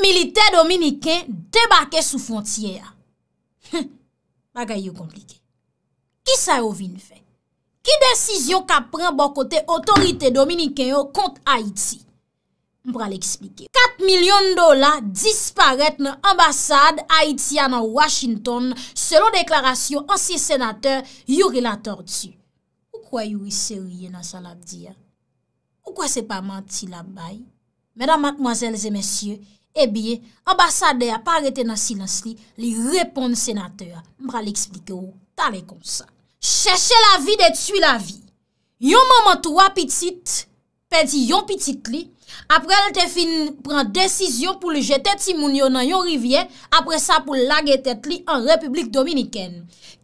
Milite dominiken debake sou fontye a. Ha, bagay yo komplike. Ki sa yo vin fe? Ki desisyon ka pren bon kote otorite dominiken yo kont Haiti? Mbra l'eksplike. 4 milyon dola disparet nan ambasade Haitiana Washington selon deklarasyon ansye senateur Yurila Tortu. Ou kwa yu wisse wye nan sa labdi a? Ou kwa se pa manti labbay? Mèdam matmozèl zè mèsyè, E eh bie, ambasade a parete nan silans li, li reponde senateur. Mbra li eksplike ou, tale kon sa. Cheche la vi de tsu la vi. Yon maman twa pitit, pedi yon pitit li, apre l te fin pren desisyon pou le jete ti moun yo nan yon rivye, apre sa pou lage tet li an Republik Dominiken.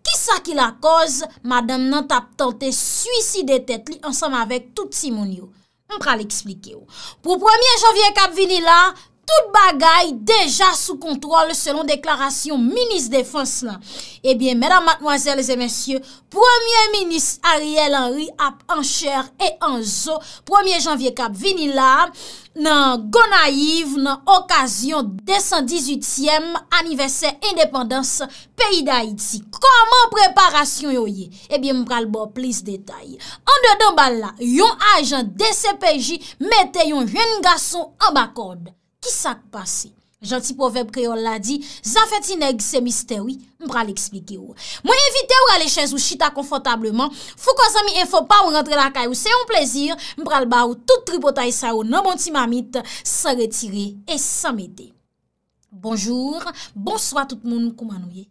Kisa ki la koz, madame nan tap tante suicide tet li ansam avek touti moun yo. Mbra li eksplike ou. Po premier janvye kap vini la, Tout bagay deja sou kontrol selon deklarasyon minis defans lan. Ebyen, eh mèdam matmoazèl, lèzè mèsyè, premier minis Ariel Henry ap en chèr e an zo, premier janvye kap Vinilam, nan gonaiv nan okasyon desan 18èm aniversè indépendans peyi d'Haïti. Koman preparasyon yo ye? Ebyen, eh mpral bo plis detay. An de don bal la, yon ajan DCPJ metè yon jen gason an bakod. Ki sa kou pase? Janti poveb kreol la di, zafeti neg se misteri, mbra l'eksplike ou. Mwen evite ou ale chèz ou chita konfotableman, fou kwa zami e fò pa ou rentre la kaj ou se yon plezir, mbra l'ba ou tout tripotay sa ou nan bonti mamit, sa retire et sa mède. Bonjour, bonsoit tout moun koumanouye.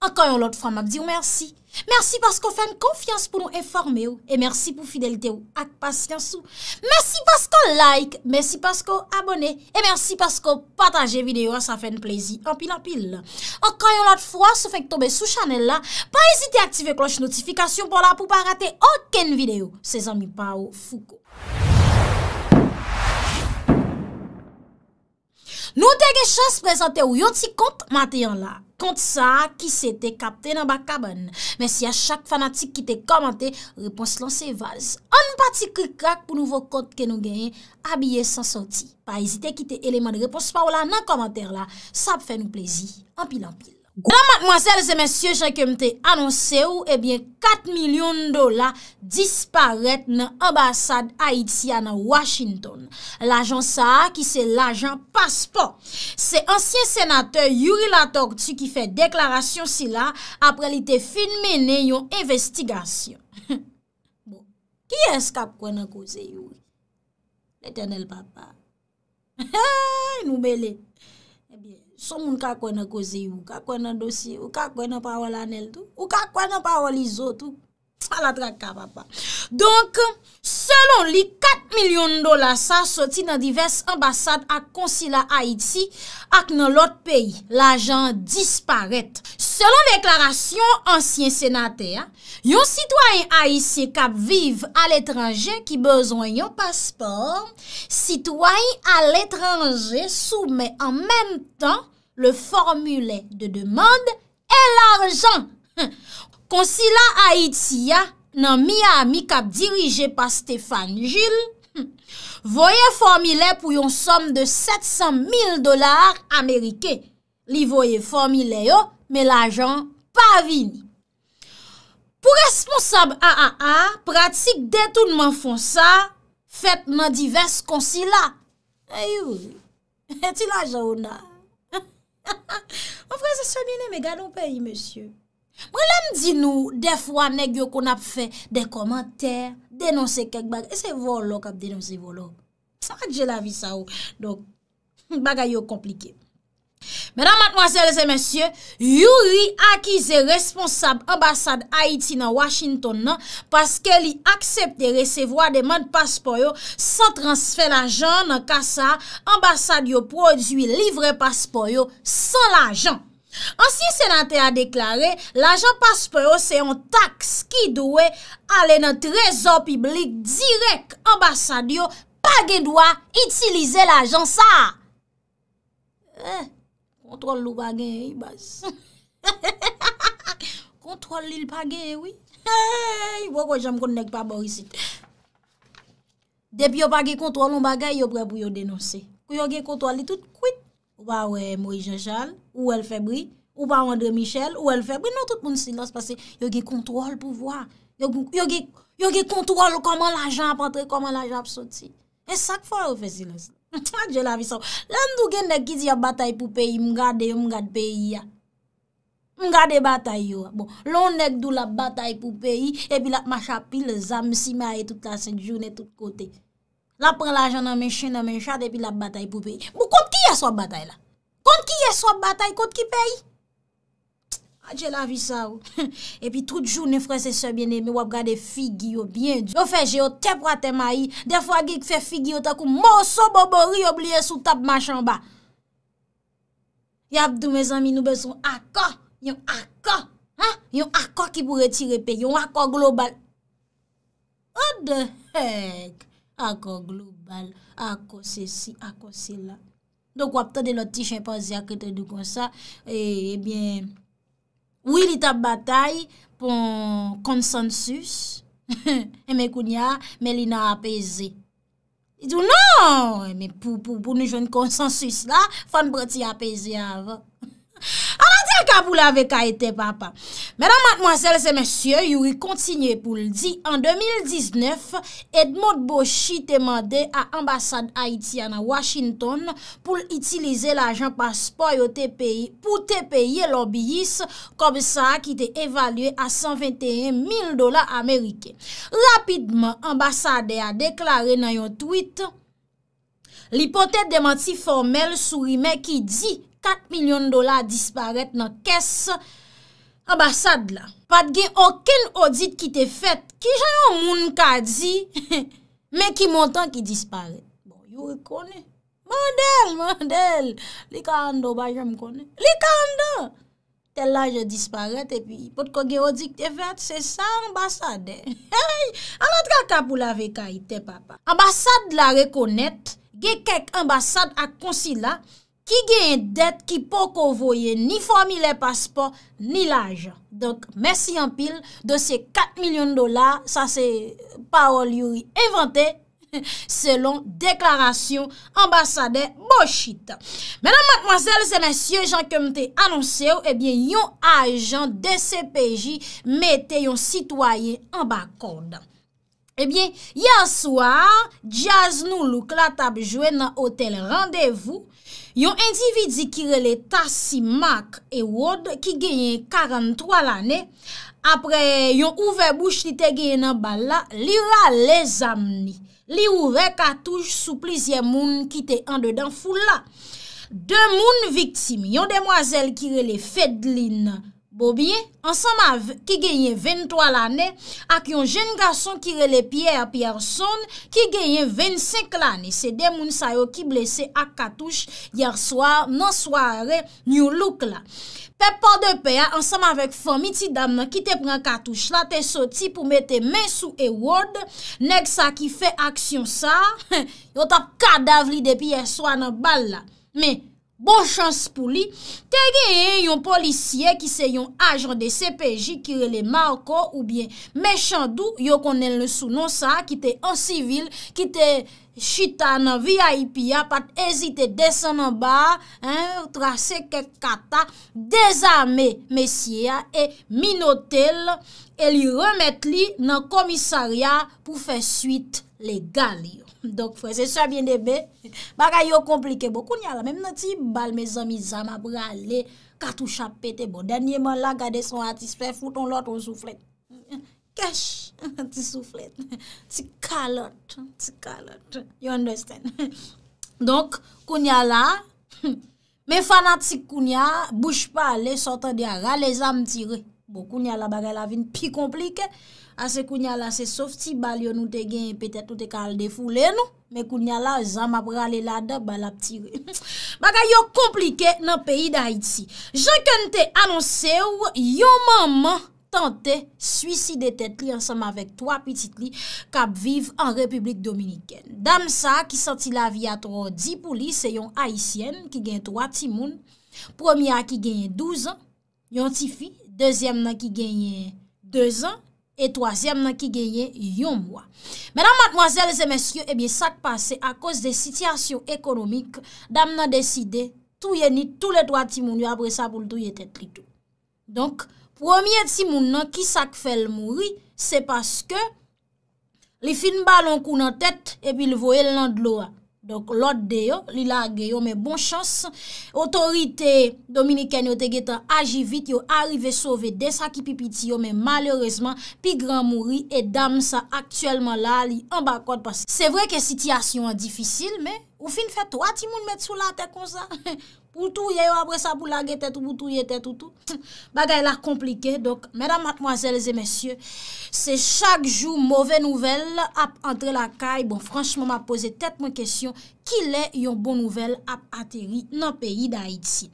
Akan yon lot fwa map di ou mersi. Mersi pasko fèn konfians pou nou eforme ou. E mersi pou fidelite ou ak pas yansou. Mersi pasko like. Mersi pasko abone. E mersi pasko pataje videyo. A sa fèn plezi anpil anpil. Akan yon lot fwa se fèk tombe sou chanel la. Pa ezite aktive kloche notifikasyon pou la pou pa rate aken videyo. Se zan mi pa ou fuko. Nou te ge chans prezante ou yoti kont, mateyon la. Kont sa, ki se te kapte nan baka bon. Men si a chak fanatik ki te komante, repons lan se vaz. An pati ki krak pou nouvo kont ke nou genye, abye san soti. Pa ezite ki te eleman repons pa ou la nan komante la. Sa pe fe nou plezi. Ampil ampil. Madame, mademoiselles et messieurs, je vais vous annoncer eh que 4 millions de dollars disparaissent dans l'ambassade haïtienne à Washington. L'agent Saha, qui est l'agent passeport, c'est l'ancien sénateur Yuri Latortu qui fait déclaration sur cela après l'été fin menée de l'investigation. Bon, qui est-ce qui a pris la cause? Le ténè le papa. Nous bel est. Son moun kakwen na kozi ou, kakwen na dosi ou, kakwen na pawal anel tou, ou kakwen na pawal izotou. A la traka pa pa. Donk, selon li, 4 milyon dola sa soti nan divers ambasade ak konsila Haiti ak nan lot peyi. L'ajan disparete. Selon deklarasyon ansyen senate, yon sitwoyen Haitien kap vive al etranje ki bezon yon paspor, sitwoyen al etranje soume en menm tan le formule de demande e l'ajan. Konsila Haïtia nan miya amik ap dirije pa Stéphane Gilles hmm, voye formile pou yon som de 700.000 dolar Amerike. Li voye formile yo, me lajan pa vin. Po responsab a a a, pratik detoun man fon sa, fet nan divers konsila. E yon, eti la jan ou nan. Mwen prese se minen me ganon peyi, monsye. Mwen lem di nou defwa nek yo kon ap fe de komenter, denonse kek bagay. Ese volok ap denonse volok. Sa adje la vi sa ou. Donk, bagay yo komplike. Mwenan matmwazel se mensyen, yuri akize responsab ambasad Haiti nan Washington nan paske li aksep de resevo a deman paspo yo san transfer la jan nan kasa ambasad yo prodwi livre paspo yo san la jan. Ansi senate a deklare, l'ajan paspo yo se yon taks ki dowe ale nan trezor piblik direk ambasadyo, pagen dwa itilize l'ajan sa. Eh, kontrol l'o bagen e eh, yi bas. Kontrol li l'pagen e eh, wii. Woy woy jam kon nek pa borisit. Depi yo pagen kontrol l'o bagen, yo bre pou yo denose. Pou yo gen kontrol li tout kwit. Ou pa wè Moïse Jejane, ou wè El Febri, ou pa Wander Michel, ou wè El Febri. Non tout moun silas pase, yo ge kontrol pou vwa. Yo ge kontrol koman l'ajan ap entre, koman l'ajan ap soti. E sak fwa yo fe silas. Mwen jè la vi sa. Lan nou gen nek ki di ya batay pou peyi, mwen gade yo, mwen gade peyi ya. Mwen gade batay yo. Bon, lon nek dou la batay pou peyi, e bi la macha pi le zam si mè aye tout la sèk jounè tout kote. La pren la ajan nan men chen nan men chad epi la batay pou peyi. Mou kont ki ye swa batay la? Kont ki ye swa batay kont ki peyi? Aje la vi sa ou. Epi tout jou ne fwese se biene me wap gade figi yo bien diyo. Yo feje yo tep raten ma yi. De fwa gik fe figi yo takou mouso bobo ri obliye sou tap ma chanba. Yapdou me zami nou beson akon. Yon akon. Yon akon ki pou retire peyi. Yon akon global. What the heck? akò global, akò sè si, akò sè la. Donk wap tè de lò ti chèpò zè akè tè dò kon sa, ebyen, eh wili tap batay e, non! e, pou konsensus, e mè koun ya, mè li nan apè zè. I dò nan, mè pou nou jòn konsensus la, fan broti apè zè avè. An an di an ka pou la ve ka ete papa. Mèdamat mwansèl se mèsyè, yuri kontinye pou l di. En 2019, Edmond Boshi temande a ambasade Haitiana Washington pou l itilize l ajan paspoyo te peyi pou te peyi l obiyis kom sa ki te evalye a 121 mil dola Amerike. Rapidman, ambasade a deklare nan yon tweet, li potèd de manti formel sou rime ki di... 4 milyon dola disparet nan kes ambasade la. Pat gen yon ken odit ki te fet, ki jan yon moun ka di, men ki montan ki disparet. Bon, yon rekonen. Mandel, mandel. Lika ando ba, jen mkonen. Lika ando. Tel la, jen disparet epi. Pot kon gen odit ki te fet, se sa ambasade. An an tra kapou la vekai, te papa. Ambasade la rekonet, gen kek ambasade ak konsila, ki gen det ki pou kovoye ni formi le paspor ni l'ajan. Donk, mersi yon pil de se 4 milyon dolar, sa se paol yoy evante, selon deklarasyon ambasade Boshita. Menan matmwazel, se monsye, jan kemte anonseyo, eh yon ajan de CPJ mette yon sitwaye an bak konda. Ebyen, eh yanswa, Djaz Noulouk la tabjwe nan hotel randevou, Yon individi kirele Tassimak Ewoad ki genyen 43 l ane, apre yon ouve bouche ti te genyen nan bal la, li ra le zamni. Li ouve katouj sou plizye moun ki te an de dan fou la. De moun viktim, yon demwazel kirele Fedlin nan. Bobye, ansama ki genyen 23 lane, ak yon jen gason ki rele piye api arson, ki genyen 25 lane, se demoun sayo ki blese ak katouche yerswa, nan soare, nyou louk la. Pepo de pe, ansama vek fomi ti damna ki te pren katouche la, te soti pou mete men sou e wad, nek sa ki fe aksyon sa, yo tap kadavli depi yerswa nan bal la. Bon chans pou li, te geye yon polisye ki se yon ajan de CPJ kire le maoko ou bien mechandou yo konen le sou non sa ki te ansivil, ki te chita nan VIP ya pat ezite desen nan ba, trase ke kata, dezame mesye ya e minotel e li remet li nan komisarya pou fe suite le gal yo. Dok fwe, se sa bende be, bagay yo komplike bo. Kunyala, menm nan ti bal me zami zama brale, katou chapete bo. Denye man la gade son atis, fwe, fouton lot on souflet. Kesh, ti souflet, ti kalot, ti kalot. You understand? Donk, kunyala, men fanatik kunyala, bouch pa ale, sote di aga, le zame tire. Bo kounya la bagay la vin pi komplike Ase kounya la se sof ti bal yon ou te gen Petet ou te kal defou lè nou Me kounya la zan ma prale lada bal ap tire Bagay yo komplike nan peyi da Haiti Jankan te anonse ou Yon maman tante Suicide tet li ansam avek Toa pitit li kap viv An Republik Dominiken Dam sa ki santi la vi ato di pou li Se yon Haitien ki gen 3 timoun Premier ki gen 12 Yon ti fi Dezyem nan ki genye 2 an. Et tozyem nan ki genye yon mwa. Menan matmwazel zemeskyo, ebi sak pase a kos de sityasyon ekonomik, dam nan deside touye ni tou le 3 timoun yo apre sa pou l doye tet tri tou. Donk, promye timoun nan ki sak fel mwri, se paske li fin balon kou nan tet, ebi l voye l nan dlo a. Donk lot de yo, li la ge yo, me bon chans. Otorite Dominique Kenyo te geta aji vit, yo arive sove de sa ki pipiti yo, me malerese man, pi gran mouri, e dam sa aktuelman la li an bakot. Se vre ke sityasyon an difisil, me ou fin fet wati moun met sou la te kon sa? Boutou yè yo apre sa boulagè tètou, boutou yè tètou tètou. Bagay la komplike. Dok, mèdam matmoazèl zè mèsyè, se chak jou mouvè nouvel ap entre la kay. Bon, franchman, ma pose tèt mwen kèsyon ki lè yon bon nouvel ap atéri nan peyi d'Haïti.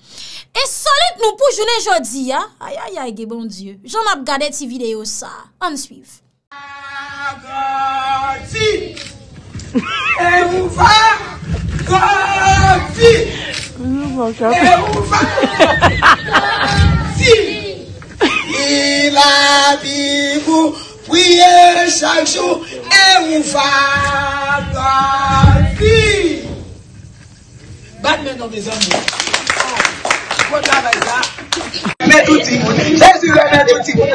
E solit nou pou jounen jodi, ya. Ayayay, ge bon dieu. Jom ap gade ti video sa. An suiv. A-ga-di! E mou fa! Kọ́ọ̀tì. Ewu bá kọ́ọ̀tì. Ìlàbíbu wíyé ṣaṣu ewu fa kọ́ọ̀tì. Badminton of the Zambia. Kọ́ọ̀tì àbàyíká. Mẹ́tù tì mú ní. Jésù rẹ̀ mẹ́tù tì mú ní.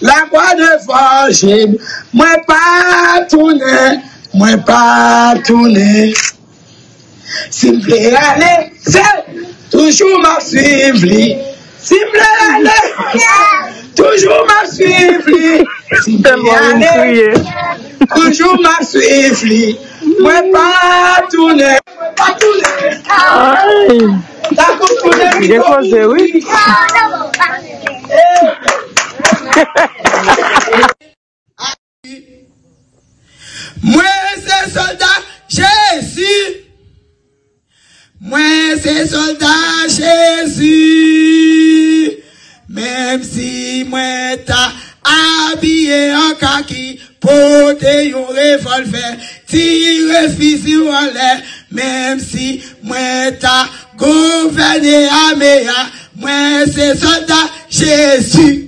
La kwa ne fange, mwen pa tounen, mwen pa tounen. Simple ale, sel, toujou m a suivli. Simple ale, sel, toujou m a suivli. Simple ale, sel, toujou m a suivli. Mwen pa tounen, mwen pa tounen. Mwen se soldat jesu Mwen se soldat jesu Mem si mwen ta Abye anka ki Pote yon revolver Ti yon respi si wale Mem si mwen ta Gouvene ameya Mwen se soldat jesu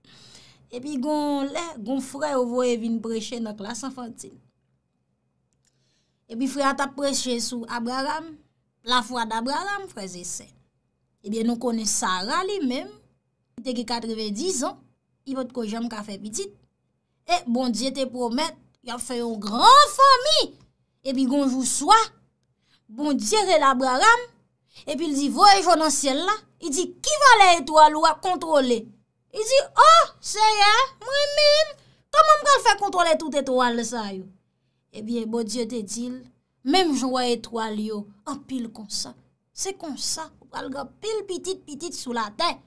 epi gon lè, gon frè ou voye vin preche nan klas infantil. Epi frè atap preche sou Abraham, la fwa d'Abraham, frè zese. Epi nou kone Sarah li men, teke 90 an, ipot ko jom ka fe pitit, e, bon diye te promet, yon fe yon gran fami, epi gon jou swa, bon diye rel Abraham, epi li di voye joun an sien la, li di ki valè eto alou a kontrole? I zi, oh, seye, mwen men, ta mwen mwen fè kontrole tout eto wale sa yo. Ebyen, eh bodye te dil, men mwen jwa eto wale yo, apil konsa, se konsa, wale gwa apil pitit pitit sou la ten.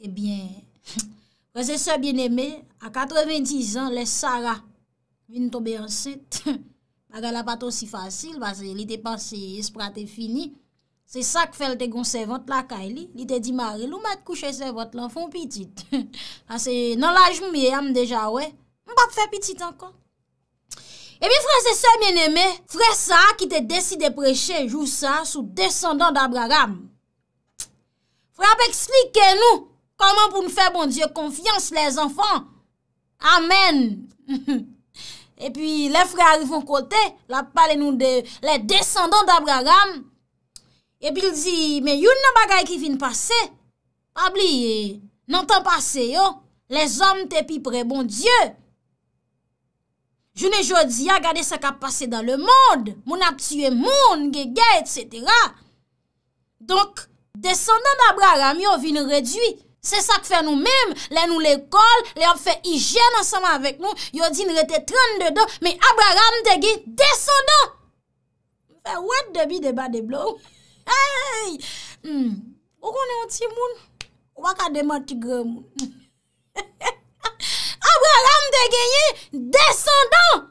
Ebyen, eh prese se bien eme, a 90 an, le Sara vin tobe anset, magala pato si fasil, vase li te panse esprate fini, Se sak fèl te goun se vant lakay li, li te di mare, lou mè kouche se vant l'enfant pitit. Sa se nan laj mè yèm deja wè, mbap fè pitit ankan. E mi fwè se se mè nèmè, fwè sa ki te desi de preche jou sa sou descendant d'Abraham. Fwè ap eksplike nou, koman pou nou fè bon Diyo konfians les enfans. Amen. E pi le fwè arifon kote, la pale nou de le descendant d'Abraham. Epil zi, me yon nan bagay ki vin pase, pabli, nan tan pase yo, les om te pi pre bon dieu. Jounen jodi ya gade sa ka pase dan le moun, moun ap tue moun, gege, etc. Donk, deson dan Abraham yo vin redui. Se sak fe nou menm, le nou le kol, le yo fe hijen ansama vek moun, yo din rete tron de do, me Abraham te gi deson dan. Ben wad debi deba de blon? Hmm. Ou konnen yon timoun wakade mwen tigre moun. Abraram ah, de genye descendant.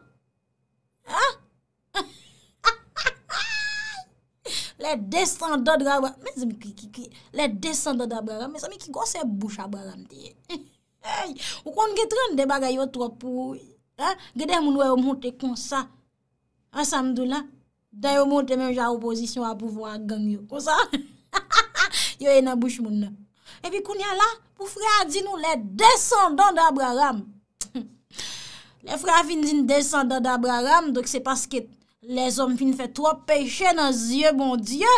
Le descendant de Abraram, me se mi ki gose bouche Abraram de. Ou konnen getren de bagayot wapou. Gede moun wè wè mwote kon sa. A samdou la. Dan yo moun temen jan oposisyon a pouvo a gang yo. Kon sa? Yo ena bouch moun nan. E pi koun yan la, pou frè a di nou le descendant d'Abraham. Le frè a fin di n'descendant d'Abraham, dok se paske les om fin fè tro peche nan zye, bon diyo,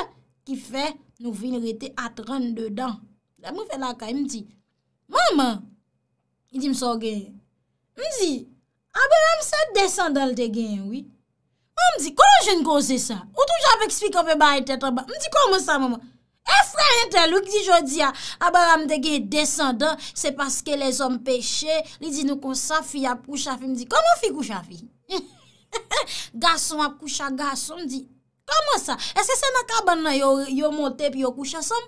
ki fè nou fin rete atran d'dan. La mou fè la ka, m ti. Maman, m ti mso gen. M ti, Abraham se descendant d'Abraham, wè. Mwen mdi, konon jen gose sa? Ou touj ap ekspik an fe ba etetan ba? Mdi, konon sa mwen? E fray ente louk di jodi ya. Aba ram dege desan dan, se paske les om peche. Li di nou konsa fi ap koucha fi. Mdi, konon fi koucha fi? Gason ap koucha gason. Mdi, konon sa? E se se nakabana yo mote pi yo koucha som?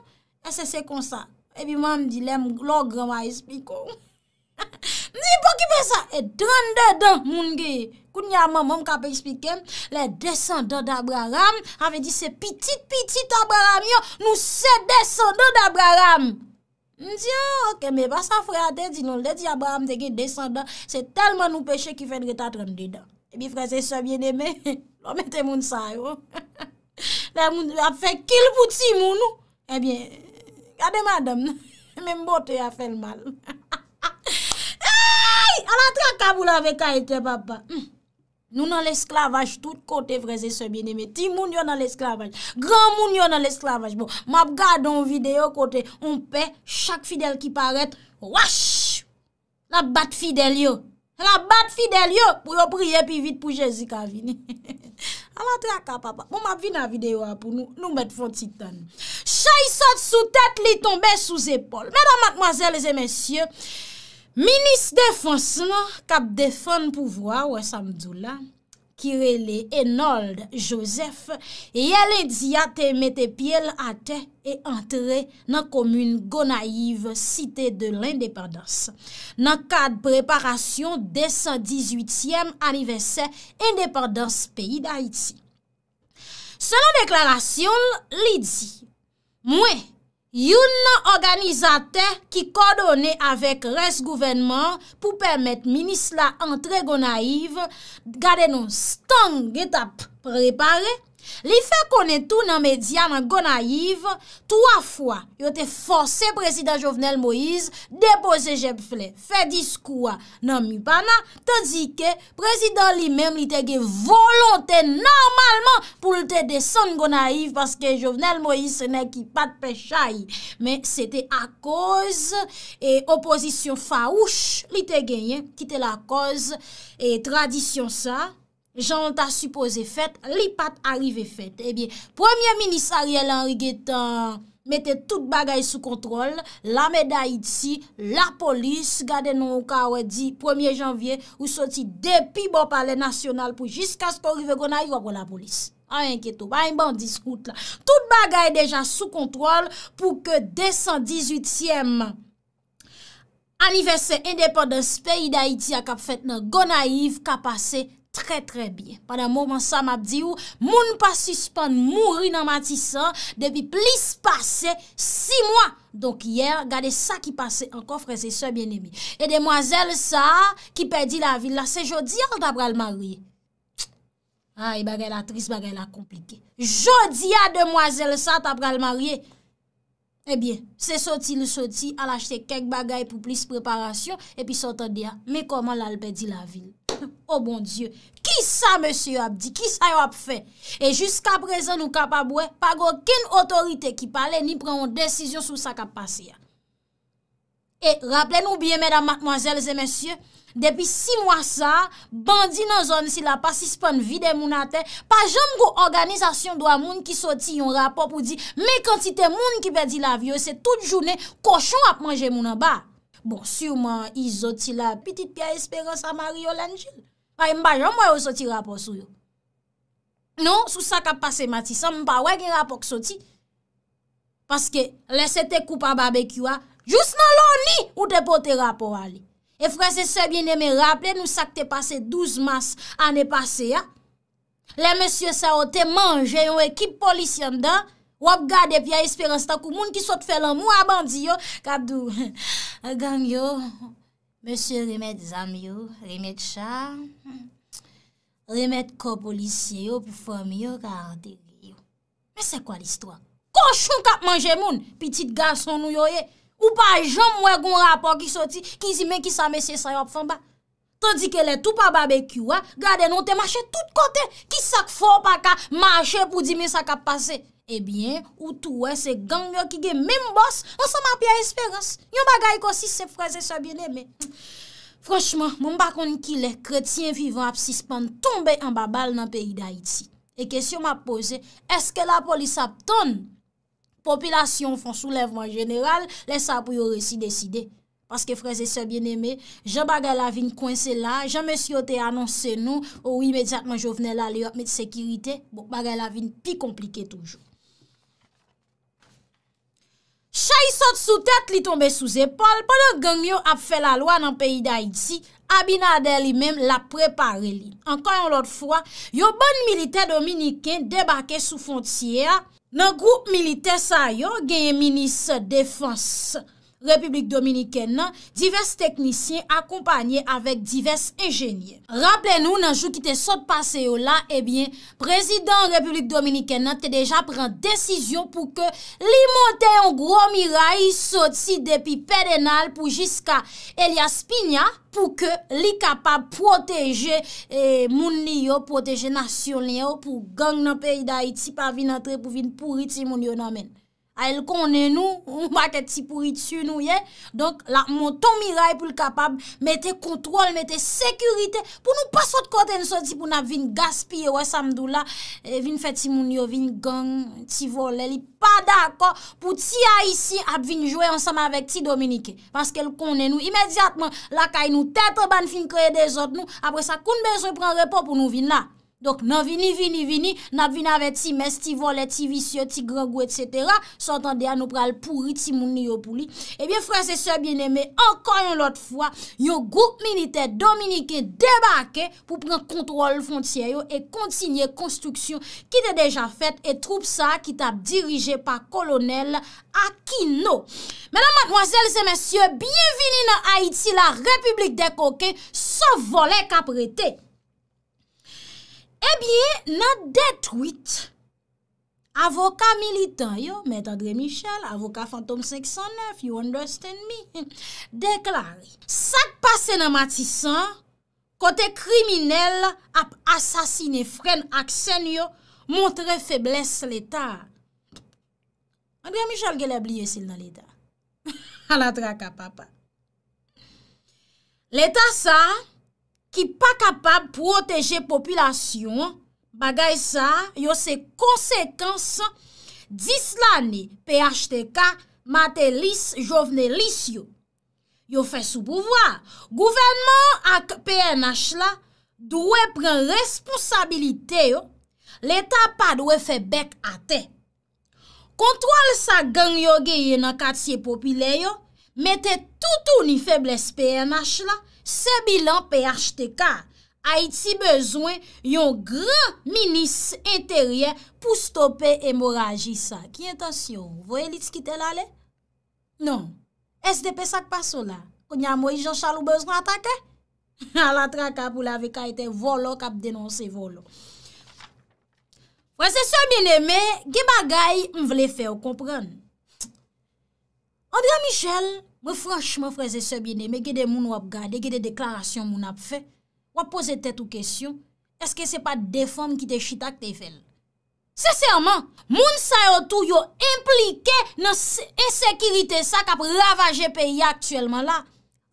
E se se konsa? E bi mwen mdi, lem log ram a ekspik. Mdi, pou ki pe sa? E dran de dan moun geye. Koun ya mam, mam ka pe ispikem, le descendant d'Abraham avè di se pitit, pitit Abraham yo, nou se descendant d'Abraham. Ndiyo, oh, ok, mè basa fwè atè, di nou, le di Abraham se gen descendant, se telman nou peche ki fèdre tatran didan. E bi frese se vye demè, lò mè te moun sayo, lè moun ap fè kil pouti moun nou, ebyen, eh kade madèm, mè mbote ya fèl mal. Eyyy, ala tra kaboul avè ka etè baba. Nou nan l'esklavaj, tout kote vreze se bieneme, ti moun yon nan l'esklavaj, gran moun yon nan l'esklavaj. Bon, map gade yon video kote, yon pe, chak fidel ki paret, wach, la bat fidel yon, la bat fidel yon, pou yon priye, pi vit pou Jezi Kavini. A la traka papa, bon map vi nan video apou, nou met fon titan. Chay sot sou tete, li tombe sou zepol. Medan matmazel, leze mensyon. Minis defansman kap defan pouvwa wè samdou la, kirele Enold Joseph, yele di ate mette piel ate e antre nan komun Gonaive, site de l'independance, nan kad preparasyon desan 18e anivesè independance peyi da Haiti. Selon deklarasyon, li di, mwen, Youn nan organizate ki kodone avèk res gouvenman pou pèrmèt minis la antre go naiv gade nou stang etap prepare. Li fe konen tou nan medya nan Gona Yiv, 3 fwa yo te fose prezident Jovenel Moïse depose jeb fle, fe diskouwa nan Mipana, te di ke prezident li menm li te ge volonten normalman pou li te desen Gona Yiv paske Jovenel Moïse ne ki pat pe chay, men se te a koz e opozisyon fawouch li te genyen, kite la koz e tradisyon sa, jant eh bon ah, a supose fèt, li pat arrive fèt. E bie, premier minisariel en rig etan, mette tout bagay sou kontrol, la mede a iti, la polis, gade nou ka we di, premier janvye, ou soti depi bo pale nasyonal, pou jiska sko rive gona, ywa pou la polis. A yon keto, ba yon ban diskout la. Tout bagay deja sou kontrol, pou ke desan 18-yem, anivesen indepan de speyi da iti, a kap fèt nan gona if, kap ase, Trè, trè biye. Pan an mouman sa m ap di ou, moun pa suspande moun ri nan mati sa, debi plis pase 6 mwa. Donk yè, gade sa ki pase, an kofre se se biene biye. E demwazel sa ki pedi la vil ah, la, se jodi eh a l tabral marye. Ay, bagay la tris, bagay la komplike. Jodi a demwazel sa tabral marye. E biye, se soti l soti, al achete kek bagay pou plis preparasyon, e pi sotan di a, me koman l al pedi la vil. O oh, bon diyo, ki sa monsye yo ap di, ki sa yo ap fe E jiska prezen nou kap ap we, pa go ken otorite ki pale ni prewen desisyon sou sa kap pase ya E rappele nou bie mèdam mwazelze monsye Depi 6 mwa sa, bandi nan zon si la pasispan vide moun ate Pa jom go organizasyon do a moun ki soti yon rapop ou di Me kantite moun ki be di la vie, se tout jounen koshon ap manje moun ap ba Bon, souman, i zoti la piti pya esperans a Mario Lange. A, imba jom wè wè wè soti rapò sou yon. Non, sou sa kap pase mati, sa mba wè gen rapò k soti. Paske, lese te koupa babe kyou a, jous nan loni, ou te pote rapò a li. E frase se biene me rapple, nou sa k te pase 12 mas ane pase ya. Le monsie sa wote manje yon ekip polisyon dan, Wap gade pi a esperans ta kou moun ki sot felan mou a bandi yo. Kabdou, gang yo, monsi remet zam yo, remet chan, remet kor polisye yo pou fom yo, gade yo. Mè se kwa l'istwa? Koshon kap manje moun, pitit gason nou yo ye. Ou pa jom wè goun rapor ki soti, ki zi men ki sa mesye sa yo ap fom ba. Tandike lè tou pa babe kyou a, gade nou te mache tout kote. Ki sak fò pa ka mache pou di men sak ap pase. Ebyen, ou tou wè se gang yo ki ge mèm bòs, an sa mè apyè esperans. Yon bagay ko si se fraze se bienemè. Franchman, mè mba kon ki lè, kretien vivan ap sispan tombe an babal nan peri da iti. E kesyon mè ap pose, eske la polis ap ton? Popilasyon fon soulevman general, lè sa pou yon resi deside. Paske fraze se bienemè, jè bagay la vin kwen se la, jè mè si yo te anonsen nou, ou imediatman jo vnen la li yo mè de sekirite, bok bagay la vin pi komplike toujou. Chayi sot sou tet li tombe sou zepol, pa do gengyon ap fe la lwa nan peyi da iti, Abinader li menm la prepare li. Ankan yon lot fwa, yo bon milite dominiken debake sou fontiya, nan group milite sa yo genye minis defanse. Republik Dominiken nan, divers teknisyen akompanyen avèk divers enjènyen. Raple nou nan jou ki te sot pase yo la, ebyen, prezident Republik Dominiken nan te deja pran desisyon pou ke li monte yon gro miray yi soti depi perenal pou jiska Elias Pina pou ke li kapab proteje e, moun ni yo, proteje nasyon li yo pou gang nan peyi da iti pa vin atre pou vin pou iti moun yo nan men. A el konen nou, mba ket ti pouri tsu nou ye, donk la mouton mi ray pou l kapab, mette kontrol, mette sekurite, pou nou pas ot kote nso ti pou nan vin gaspye, wè samdou la, vin fet ti moun yo, vin gang, ti vol, li pa dako pou ti a yisi, ap vin jwe ansam avèk ti Dominike. Panske el konen nou, imediatman, la kay nou tetre ban fin kreye de zot nou, apre sa kounbe se pren repò pou nou vin la. Donk nan vini, vini, vini, nan vina ve ti mes, ti vole, ti visye, ti grangwe, etc. Sotan de an nou pral pouri, ti moun ni yo pouli. Ebyen franse se bieneme, ankon yon lot fwa, yon group milite Dominike debake pou pran kontrol fontye yo e kontinye konstruksyon ki te deja fet e troupe sa ki ta dirije pa kolonel Akino. Menan matnoazel se mensyo, bienvini nan Haiti la Republik de Koke, so volen ka prete. e eh bie nan detwit, avoka militan yo, met Andre Michel, avoka fantom 509, you understand me, deklare, sak pase nan matisan, kote kriminel, ap asasine fren ak sen yo, montre feblesse l'Etat. Andre Michel gele blye sil nan l'Etat. A la traka papa. L'Etat sa, ki pa kapab proteje populasyon, bagay sa, yo se konsekans, dis la ni PHTK, mate lis, jovne lis yo. Yo fe sou pouvoar. Gouvernment ak PNH la, dwe pren responsabilite yo, leta pa dwe fe bek ate. Kontwal sa gen yoke yon akatsye popile yo, mete toutou ni febles PNH la, Se bilan pe achte ka, Haiti bezwen yon gran minis interyen pou stope emoraji sa. Ki etasyon? Voye lit skite la le? Non. Est-ce de pe sak pa sola? Kou nyamoyi Jean-Charles ou bezwen atake? Al atra kap ou la ve ka ete volo kap denonse volo. Wè se se bineme, ge bagay m vle fe ou kompran. André Michel an Mwen franche mwen freze sebyene, me gede moun wap gade, gede deklarasyon moun ap fe, wap pose tet ou kesyon, eske se pa defom ki te chitak te fel? Seseyman, moun sa yo tou yo implike nan esekirite sa kap ravaje peyi aktuelman la,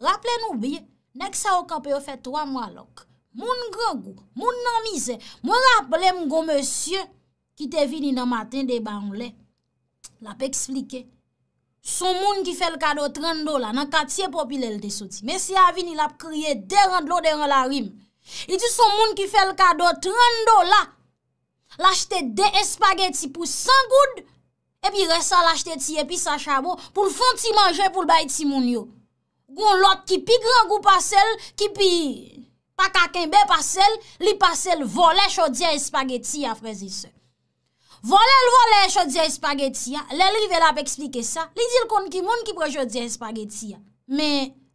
rapple nou biye, nek sa yo kap yo fe 3 mwa lok, moun gregou, moun nanmize, moun rapple mgo monsye ki te vini nan matin de baon le, la pe eksplike. Son moun ki fè l kado 30 do la, nan katiye popile l de soti. Mesi avin il ap kriye deran do deran la rim. Il di son moun ki fè l kado 30 do la, l achete de espageti pou san goud, epi resan l achete ti epi sa chabo pou l fon ti manje pou l bayi ti moun yo. Gon lot ki pi gran goupa sel, ki pi pa kakenbe pa sel, li pa sel vole chodye espageti ya frezi sel. Vole l vole chodze espageti ya, l el rive la pe eksplike sa, li dil kon ki moun ki pre chodze espageti ya. Me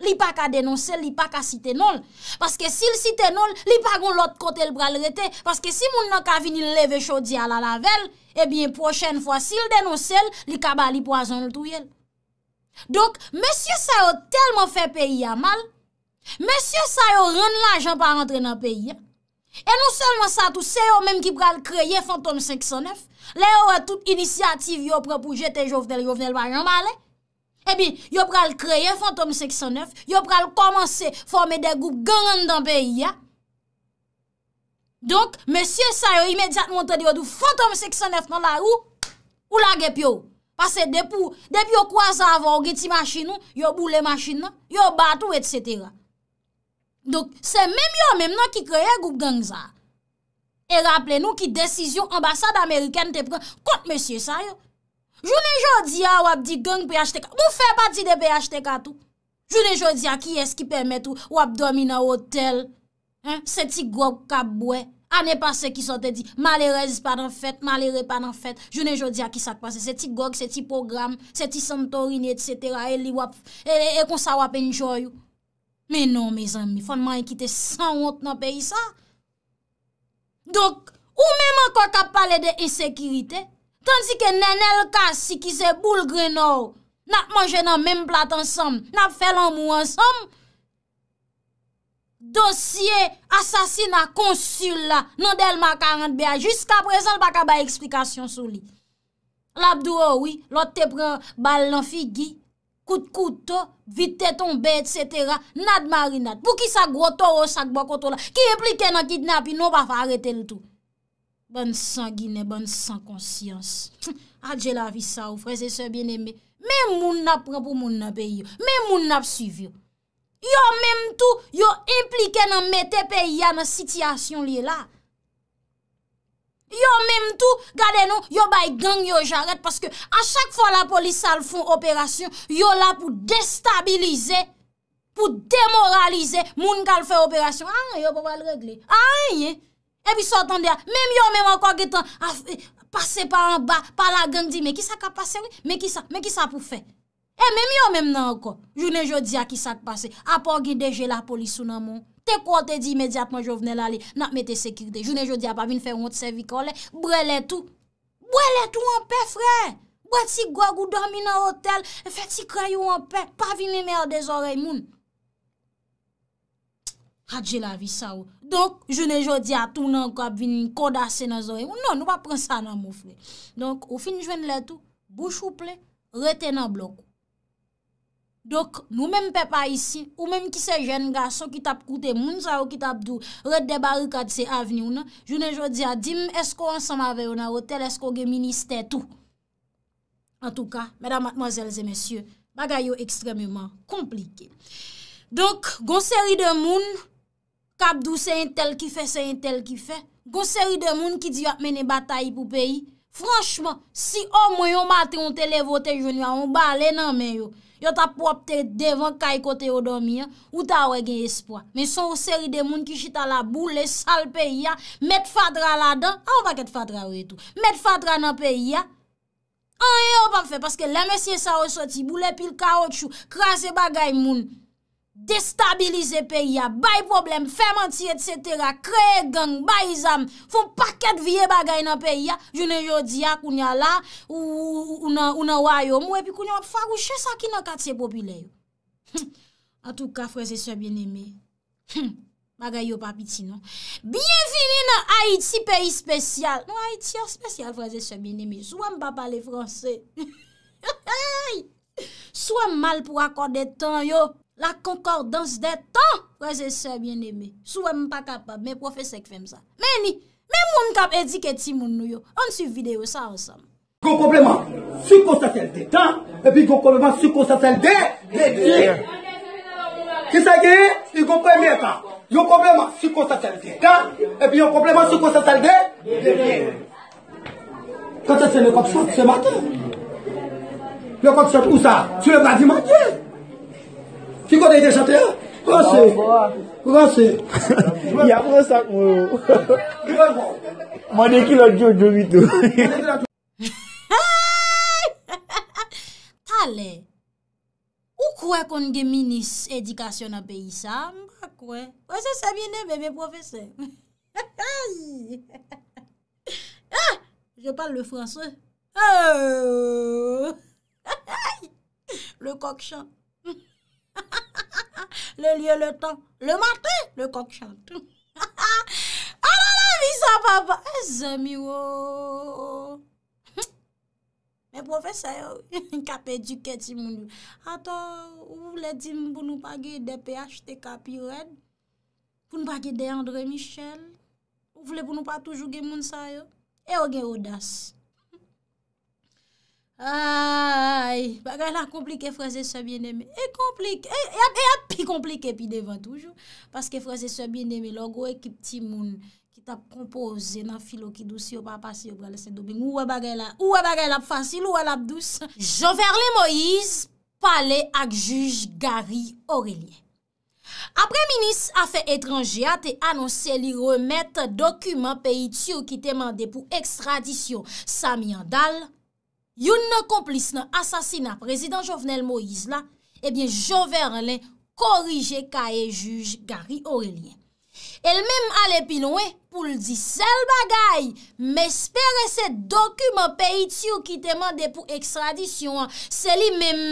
li pa ka denonse, li pa ka sitenol, paske si il sitenol, li pa goun lot kote l pral rete, paske si moun nan ka vinil leve chodze ya la lavel, ebyen prochen fwa si il denonse, li kaba li poazon l touyel. Donk, monsye sa yo telman fe peyi ya mal, monsye sa yo ren la jan pa rentre nan peyi ya, E nou selman sa tou, se yo menm ki pral kreye Fantom 509, le yo wè euh, tout inisiativ yo pral pou jete jovnel, jovnel wajan malè. E eh bi, yo pral kreye Fantom 509, yo pral komanse forme de goup gran dan peyi ya. Donk, mèsyè sa yo imèdiat montè di yo dou Fantom 509 nan la rou, ou la gèp yo. Pase depou, depou yo kwa zavon, yo gèti machin nou, yo boule machin nou, yo batou, et sètera. Dok, se mèm yo mèm nan ki kreye goup gang zan. E rapple nou ki desisyon ambasade Ameriken te pren kont mèsyè sa yo. Jounè jò di a wap di gang pHTK. Mou fè pati de pHTK tout. Jounè jò di a ki eski pèmèt ou wap domina wotel. Se ti gok kabwe. Ane pasè ki sote di. Malerez pa nan fèt, malerez pa nan fèt. Jounè jò di a ki sakpase. Se ti gok, se ti program, se ti santorini, etc. E li wap, e, e, e kon sa wap enjoyou. Menon, me zanmi, fonman yi kite san wot nan peyi sa. Dok, ou menman koka pale de insekirite, tansi ke nenel ka si ki se boul grenou, nan manje nan menm plat ansam, nan felan mou ansam, dosye asasina konsul la nan del makarant beya, jiska prezant baka ba eksplikasyon sou li. Labdou oui, lote pre bal nan figi, Kout kout, vit tèton bèd, etc. Nad marinat. Pou ki sa grotor, o sak bakotor la. Ki implike nan kidnap, non pa fa arete l'tou. Ban san gine, ban san konsyans. Adjela vis sa ou, freze se bienembe. Men moun nap pran pou moun nap e yo. Men moun nap suivi. Yo menm tou, yo implike nan mette pe ya nan sityasyon li la. Yo menm tou, gade nou, yo bay gang yo jaret, paske a chak fwa la polis al fon operasyon, yo la pou destabilize, pou demoralize, moun kal fwe operasyon. An, ah, yo pou wale regle. An, ye. Epi sotan de a, menm yo menm akwa getan, pase pa an ba, pa la gang di, me ki sa ka pase, me ki sa pou fe. E menm yo menm nan akwa, jounen jo di a ki sa ka pase, a pou gedeje la polis ou nan moun. Te kote di imediatman jo vene lale, nakme te sekirde. Jounen jodia pa vin fè yon tseviko le, bre le tou. Bre le tou an pe fre. Bwè ti gwa gwo dami nan hotel, fè ti krayou an pe, pa vin nemer de zorey moun. Hadje la vi sa ou. Donk, jounen jodia tou nan kwa vin kodase nan zorey moun. Non, nou pa pren sa nan mou fre. Donk, ou fin jwen le tou, bou chouple, rete nan blokou. Dok nou menm pe pa isi, ou menm ki se jen ga, sou ki tap koute moun, sa ou ki tap dou, redde bari kad se avnyou nan, jounen jodi a dim, esko ansama veyo nan, otel esko gen minister tou. En tou ka, mèdam matmazèlze, mèsyè, bagay yo ekstremèman komplike. Dok, gonseri de moun, kap dou se yon tel ki fe, se yon tel ki fe, gonseri de moun ki di ap mène batay pou peyi, franchman, si o mwen yon matè yon televote jounen, yon balè nan mèyo. yo ta popte devan kay kote yo domi an, ou ta we gen espwa. Men son ou seri de moun ki chita la boule, salpe ya, met fadra la dan, an wak et fadra ou etou, met fadra nan pe ya, an ye ou pa mfe, paske lemesye sa ou soti, boule pil kaotchu, kranse bagay moun, Destabilize peyi ya, bay problem, fèman ti et sètera, kreye gang, bay zam, foun paket vie bagay nan peyi ya, jounen yo diya kounya la, ou nan wanyo mwe, pi kounya wap farouche sa ki nan katye popile. En tout ka, freze se bien eme, bagay yo pa piti non. Bienveni nan Haiti, peyi spesyal. Non, Haiti yo spesyal, freze se bien eme, souan pa pale franse. Souan mal pou akode tan yo. La konkordans de tan, wè jè sè bien emè. Sou wè mè pa kapab, mè profè sèk fèm sa. Mè ni, mè moun kap edike ti moun nou yo. An su videyo sa ansam. Yon kompleman sukosasel de tan, epi yon kompleman sukosasel de devir. Kisagè, yon kompleman sukosasel de tan, epi yon kompleman sukosasel de devir. Kante se ne kompsan se matè? Ne kompsan ou sa? Se ne kandimatè? Fi kwa dey dey saten? Kwan se? Kwan se? Ya kwan sa kwen yo. Mwen dekil la djou djou bitou. Tale. Ou kwen kon gen minis edikasyon apayisa? Mwen kwen. Kwan se Sabine bebe profese? Je pal le franse. Oh! Le kokchon. Le liye le tan, le mate, le kok chante. A la la, vi sa baba, e zemi wo. Me profese yo, kap eduke ti moun yo. Ato, ou vle di m pou nou pa ge DPHTK pi red, pou nou pa ge Deandre Michel, pou nou pa toujou ge moun sayo, e eh, o gen odas. Ay, bagay la komplike fraze se bieneme, e komplike, e api komplike epi devan toujou. Paske fraze se bieneme, logwe ki pti moun ki tap kompoze nan filo ki dousi yo pa apasi yo pralese dobin. Ouwe bagay la, ouwe bagay la ap fasil, ouwe la ap dous. Joverle Moïse pale ak juj Gary Aurelien. Apre minis afe etranjea te anonse li remet dokumen peyi tsyo ki temande pou ekstradisyon Samy Andal... Youn nou komplis nan asasina prezident Jovenel Moïse la, ebyen Jover lè korije ka e juj Gary Aurelien. El mèm ale pilonè pou l'di sel bagay, mè spère se dokumen pe iti ou ki temande pou ekstradisyon, seli mèm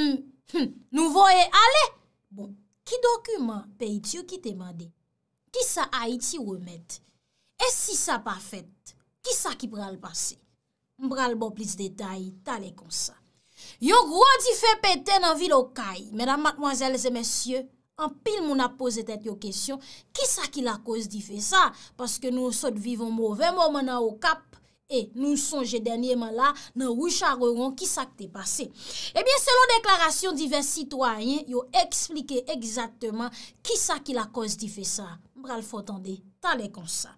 hmm, nou voye ale. Bon, ki dokumen pe iti ou ki temande? Ki sa Haiti ou emet? E si sa pa fèt? Ki sa ki pral pasè? Mbral bon plis detay, talen kon sa. Yo gro di fe pete nan vi lo kay. Mèdam matmwazèl zè mèsyè, an pil moun apose tèt yo kèsyon, ki sa ki la koz di fe sa? Paske nou sot vivon mouveman nan o kap, e nou sonje denye man la nan wou charoron ki sa ki te pase. E bie selon deklarasyon divers sitwayen, yo eksplike egzatman ki sa ki la koz di fe sa? pral fotande talè konsa.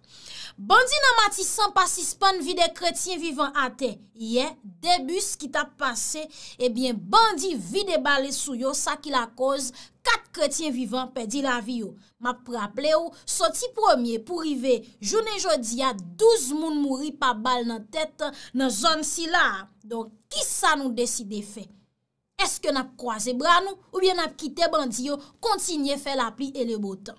Bandi nan mati san pasis pan vide kretien vivan ate. Ye, debi skita pase, ebyen bandi vide balè sou yo sa ki la koz, kat kretien vivan pedi la vi yo. Map praple yo, soti premier pou rive, jounen jodi ya 12 moun mouri pa bal nan tèt nan zon si la. Don, ki sa nou deside fe? Eske nap kwaze bran ou ou bien nap kite bandi yo kontinye fe la pli e le botan?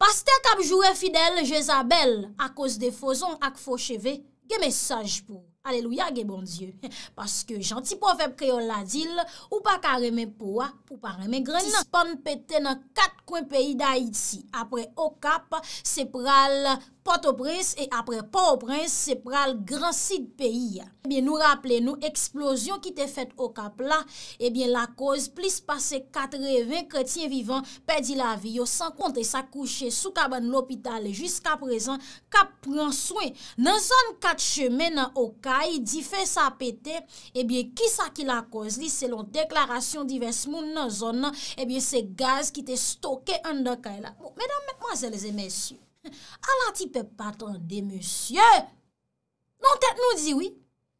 Pastèk apjouè fidèl Jezabel a kòz de fozon ak focheve, ge mesaj pou. Aleluya ge bon dieu, paske jantipo feb kreol la dil, ou pa kareme pouwa pou pareme grennan. Dispon petè nan kat kwen peyi da iti, apre okap se pral... Port-au-Prince, e apre Port-au-Prince, se pral gran sit peyi ya. Ebyen eh nou rappele nou, eksplosyon ki te fet o kapla, ebyen eh la koz plis pase 80 kretien vivan pedi la viyo, san konte sa kouche sou kaban l'opital, e jiska prezan kap pran swen. Nan zon kat cheme nan o kay, di fe sa pete, ebyen eh ki sa ki la koz li, selon deklarasyon di vers moun nan zon nan, ebyen se gaz ki te stoke an de kay la. Mèdam mèk mazelze mèsyou. A la ti pe paton de monsier Non tet nou di oui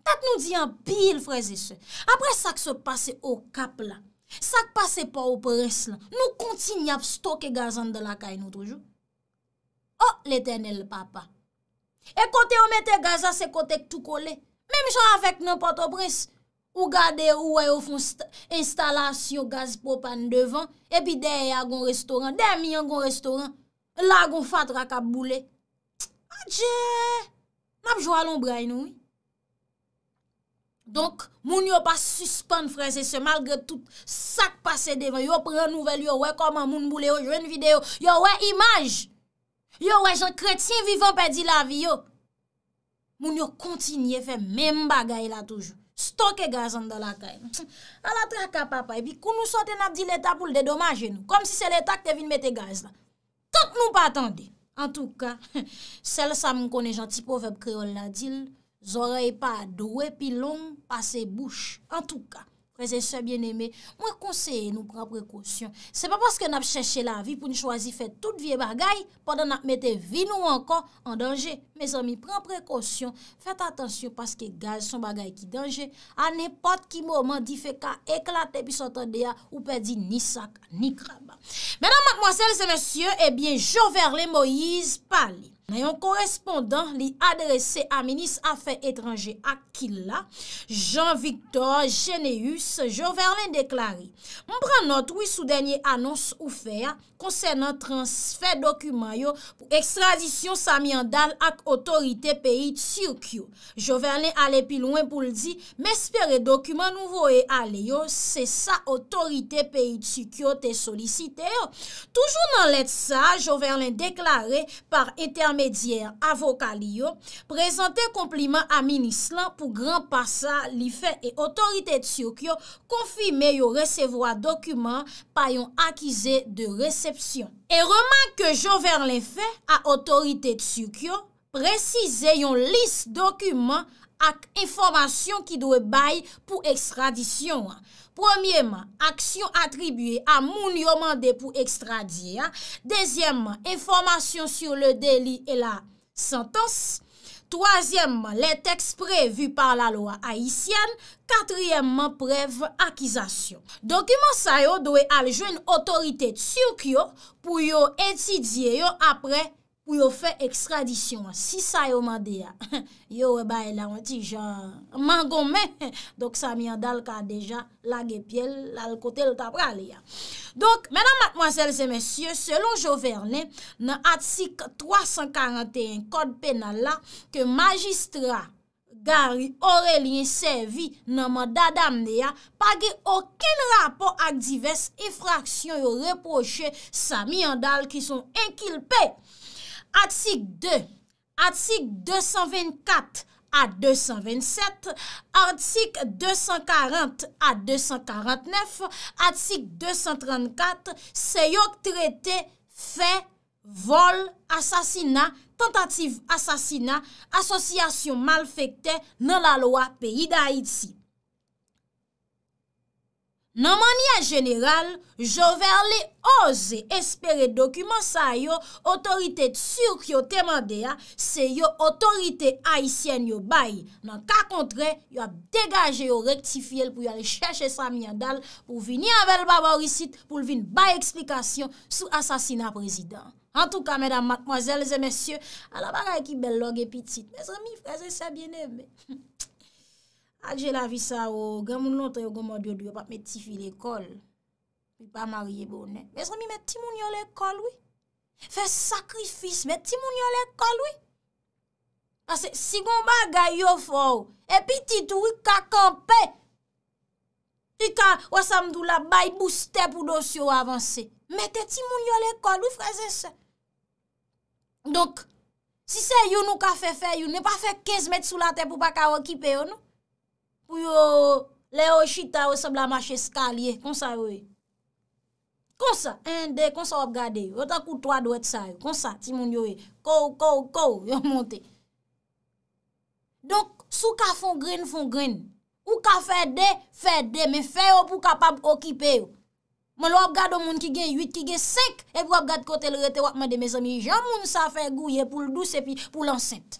Tet nou di an pil freze se Apre sak se pase ou kap la Sak pase pa ou pres la Nou kontin yap stoke gazan de la kay nou toujou Oh l'eternel papa E kote ou mette gazan se kote k tou kole Mem chan avèk nou pato pres Ou gade ou wè ou foun Instalasyon gaz popan devan Epi dey agon restoran Demi agon restoran Lagoun fat rak ap boule. Adje! Mabjwa lom bra yon. Donk, moun yo pa suspon frese se malgre tout sak pase devan. Yo pre nouvel, yo wey koman moun boule, yo jwen videyo, yo wey imaj. Yo wey jen kretin vivon pe di la vi yo. Moun yo kontinye fe men bagay la toujou. Stoke gaz an da la kay. A la traka papay, bi koun nou sote nabdi leta pou l de domaje nou. Kom si se leta ki te vin mette gaz la. Tante nou pa atande, an tou ka, sel sa moun kone janti poveb kreol la dil, zorey pa adowe pi long pa se bouch, an tou ka. Mwen se sou bien eme, mwen konseye nou pran prekosyon. Se pa paske nap chèche la vi pou nou chwazi fè tout vie bagay, podan nap mette vi nou ankon an danje. Me zan mi pran prekosyon, fète atensyon paske gal son bagay ki danje. An ne pot ki mouman di fè ka eklate pi sotan deya ou pè di ni sak ni kraban. Mwen an mak mwen sel se monsye, e bie jo verle mo yiz pali. Nan yon korespondant li adrese a Minis Afen Etranje Akila, Jean-Victor Geneus Joverlin deklari. Moun bran not wis ou denye anons oufer, konsenant transfè dokuman yo pou ekstradisyon sa miandal ak otorite peyi tsyokyo. Jo vernen ale pi lwen pou ldi mespere dokuman nouvo e ale yo se sa otorite peyi tsyokyo te solisite yo. Toujou nan let sa, jo vernen deklare par etermedyer avokal yo prezante kompliment a minis lan pou gran pasa li fè e otorite tsyokyo konfime yo resevoa dokuman pa yon akize de resevoa E reman ke jo ver le fe a otorite Tsukyo, prezize yon lis dokumen ak informasyon ki dwe bay pou ekstradisyon. Premierman, aksyon atribuye a moun yomande pou ekstradye. Dezyeman, informasyon sur le deli e la santansi. Troasyemman, le teks prevu pa la lo a Aisyen. Katryemman, prev akizasyon. Dokument sa yo doye aljwen otorite tsyok yo pou yo etidye yo apre akizasyon. Ou yo fe ekstradisyon. Si sa yo mande ya. Yo we baye la wanti jan man gome. Dok sa mi yon dal ka deja. La gepyel la l kote l tabral ya. Dok menan matmozèl zè mèsyè. Selon jo verne. Nan atsik 341 kod penan la. Ke magistra gari orèl yon servi nan manda dam de ya. Page okil rapor ak divers ifraksyon yo reproche. Sa mi yon dal ki son enkilpe. Okilpe. Atsik 2, atsik 224 a 227, atsik 240 a 249, atsik 234, seyok trete fe, vol, asasina, tentative asasina, asosyasyon mal fekte nan la loa peyi da itsi. Nan manye general, jo ver li oze espere dokumen sa yo otorite tsur ki yo temande ya se yo otorite Haitien yo bayi. Nan ka kontre, yo ap degaje yo rektifi el pou yo ale chache sa miya dal pou vini anvel babo risit pou vini bayi eksplikasyon sou asasina prezident. An tou ka, mèdam, mkmozèl, zè mèsyè, ala baray ki bel log epitit, mèz remi fraze sa bienèbe. Adje la vi sa yo, gen moun notre yo gomo diyo diyo pap met ti fi l'ekol. Ou pa marye bonen. Mè sè mi met ti moun yo l'ekol, wè? Fè sakrifis, met ti moun yo l'ekol, wè? Asè, si gom ba gaya yo fò ou, epi titou wè kakampè. Ti kan, wè samdou la bay boostè pou dosyo avansè. Mette ti moun yo l'ekol, wè frè zè sè. Donk, si se yon nou ka fè fè yon, ne pa fè kez met sou la te pou pa kawen kipe yon nou. pou yo le yo chita we se blamache skalye, kon sa yo e. Kon sa, en de kon sa wap gade, yo ta koutwa dwet sa yo, kon sa, ti moun yo e, kou, kou, kou, yo monte. Donk, sou ka fon grin fon grin, ou ka fè de, fè de, me fè yo pou kapab okipe yo. Moun wap gade o moun ki gen yut, ki gen sek, e wap gade kote lrette, wap mwen de me zami, jan moun sa fè gouye, pou l'dous epi, pou l'anset.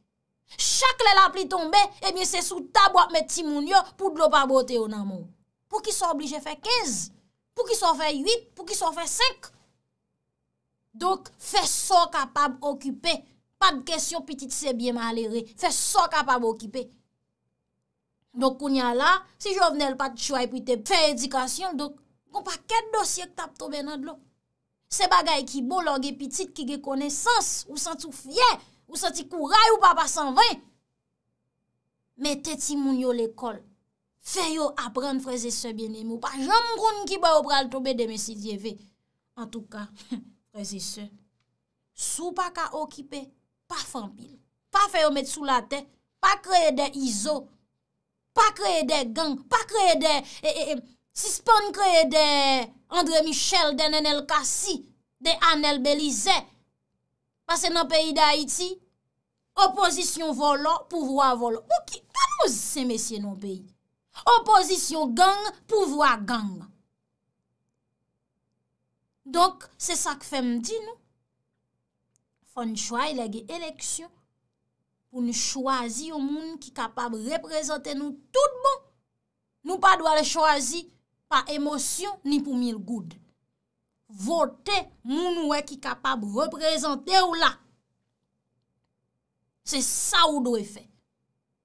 Chak lè la pli tombe, ebyen eh se sou ta bo ap met ti moun yo pou dlo pa bote yo nan moun. Pou ki son oblije fe kez, pou ki son fe yuip, pou ki son fe senk. Dok fe son kapab okype, pa dkesyon pitit se bie malere, fe son kapab okype. Dok koun ya la, si jo vene l pat chouay pwite fe edikasyon, dok kon pa ket dosye tap tobe nan dlo. Se bagay ki bolon, ge pitit, ki ge konesans, ou san tou fye, ou sa ti kou ray ou pa pa san vwen. Me teti moun yo l'ekol, feyo apren freze se bine mou, pa jom moun ki ba yo pral tobe de mesi dieve. En tou ka, freze se, sou pa ka okipe, pa fanbil, pa feyo met sou la te, pa kreye de Izo, pa kreye de Gang, pa kreye de, e, e, e, si spon kreye de André Michel, de Nenel Kassi, de Annel Belize, pa se nan peyi de Haiti, Oposisyon volo, pouvoa volo. Oki, kan mou se mesye nou peyi? Oposisyon gang, pouvoa gang. Donk, se sak fem di nou. Fon chway lege eleksyon. Poun chwazi yon moun ki kapab reprezenten nou tout bon. Nou pa dwa le chwazi pa emosyon ni pou mil goud. Vote moun wè ki kapab reprezenten ou la. Se sa ou do e fe.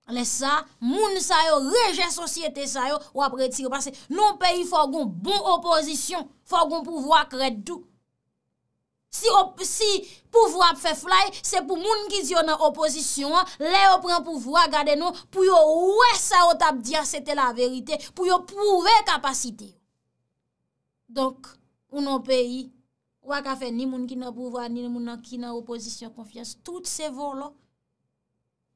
Le sa, moun sa yo, reje sosyete sa yo, wap re ti repase. Non peyi fagon bon opozisyon, fagon pouvwa kred tou. Si pouvwa fe fly, se pou moun ki zyon nan opozisyon, le yo pren pouvwa gade nou, pou yo we sa yo tap diya, se te la verite, pou yo pouve kapasite. Donk, ou non peyi, wak a fe ni moun ki nan pouvwa, ni moun ki nan opozisyon konfiyas. Tout se vò lò,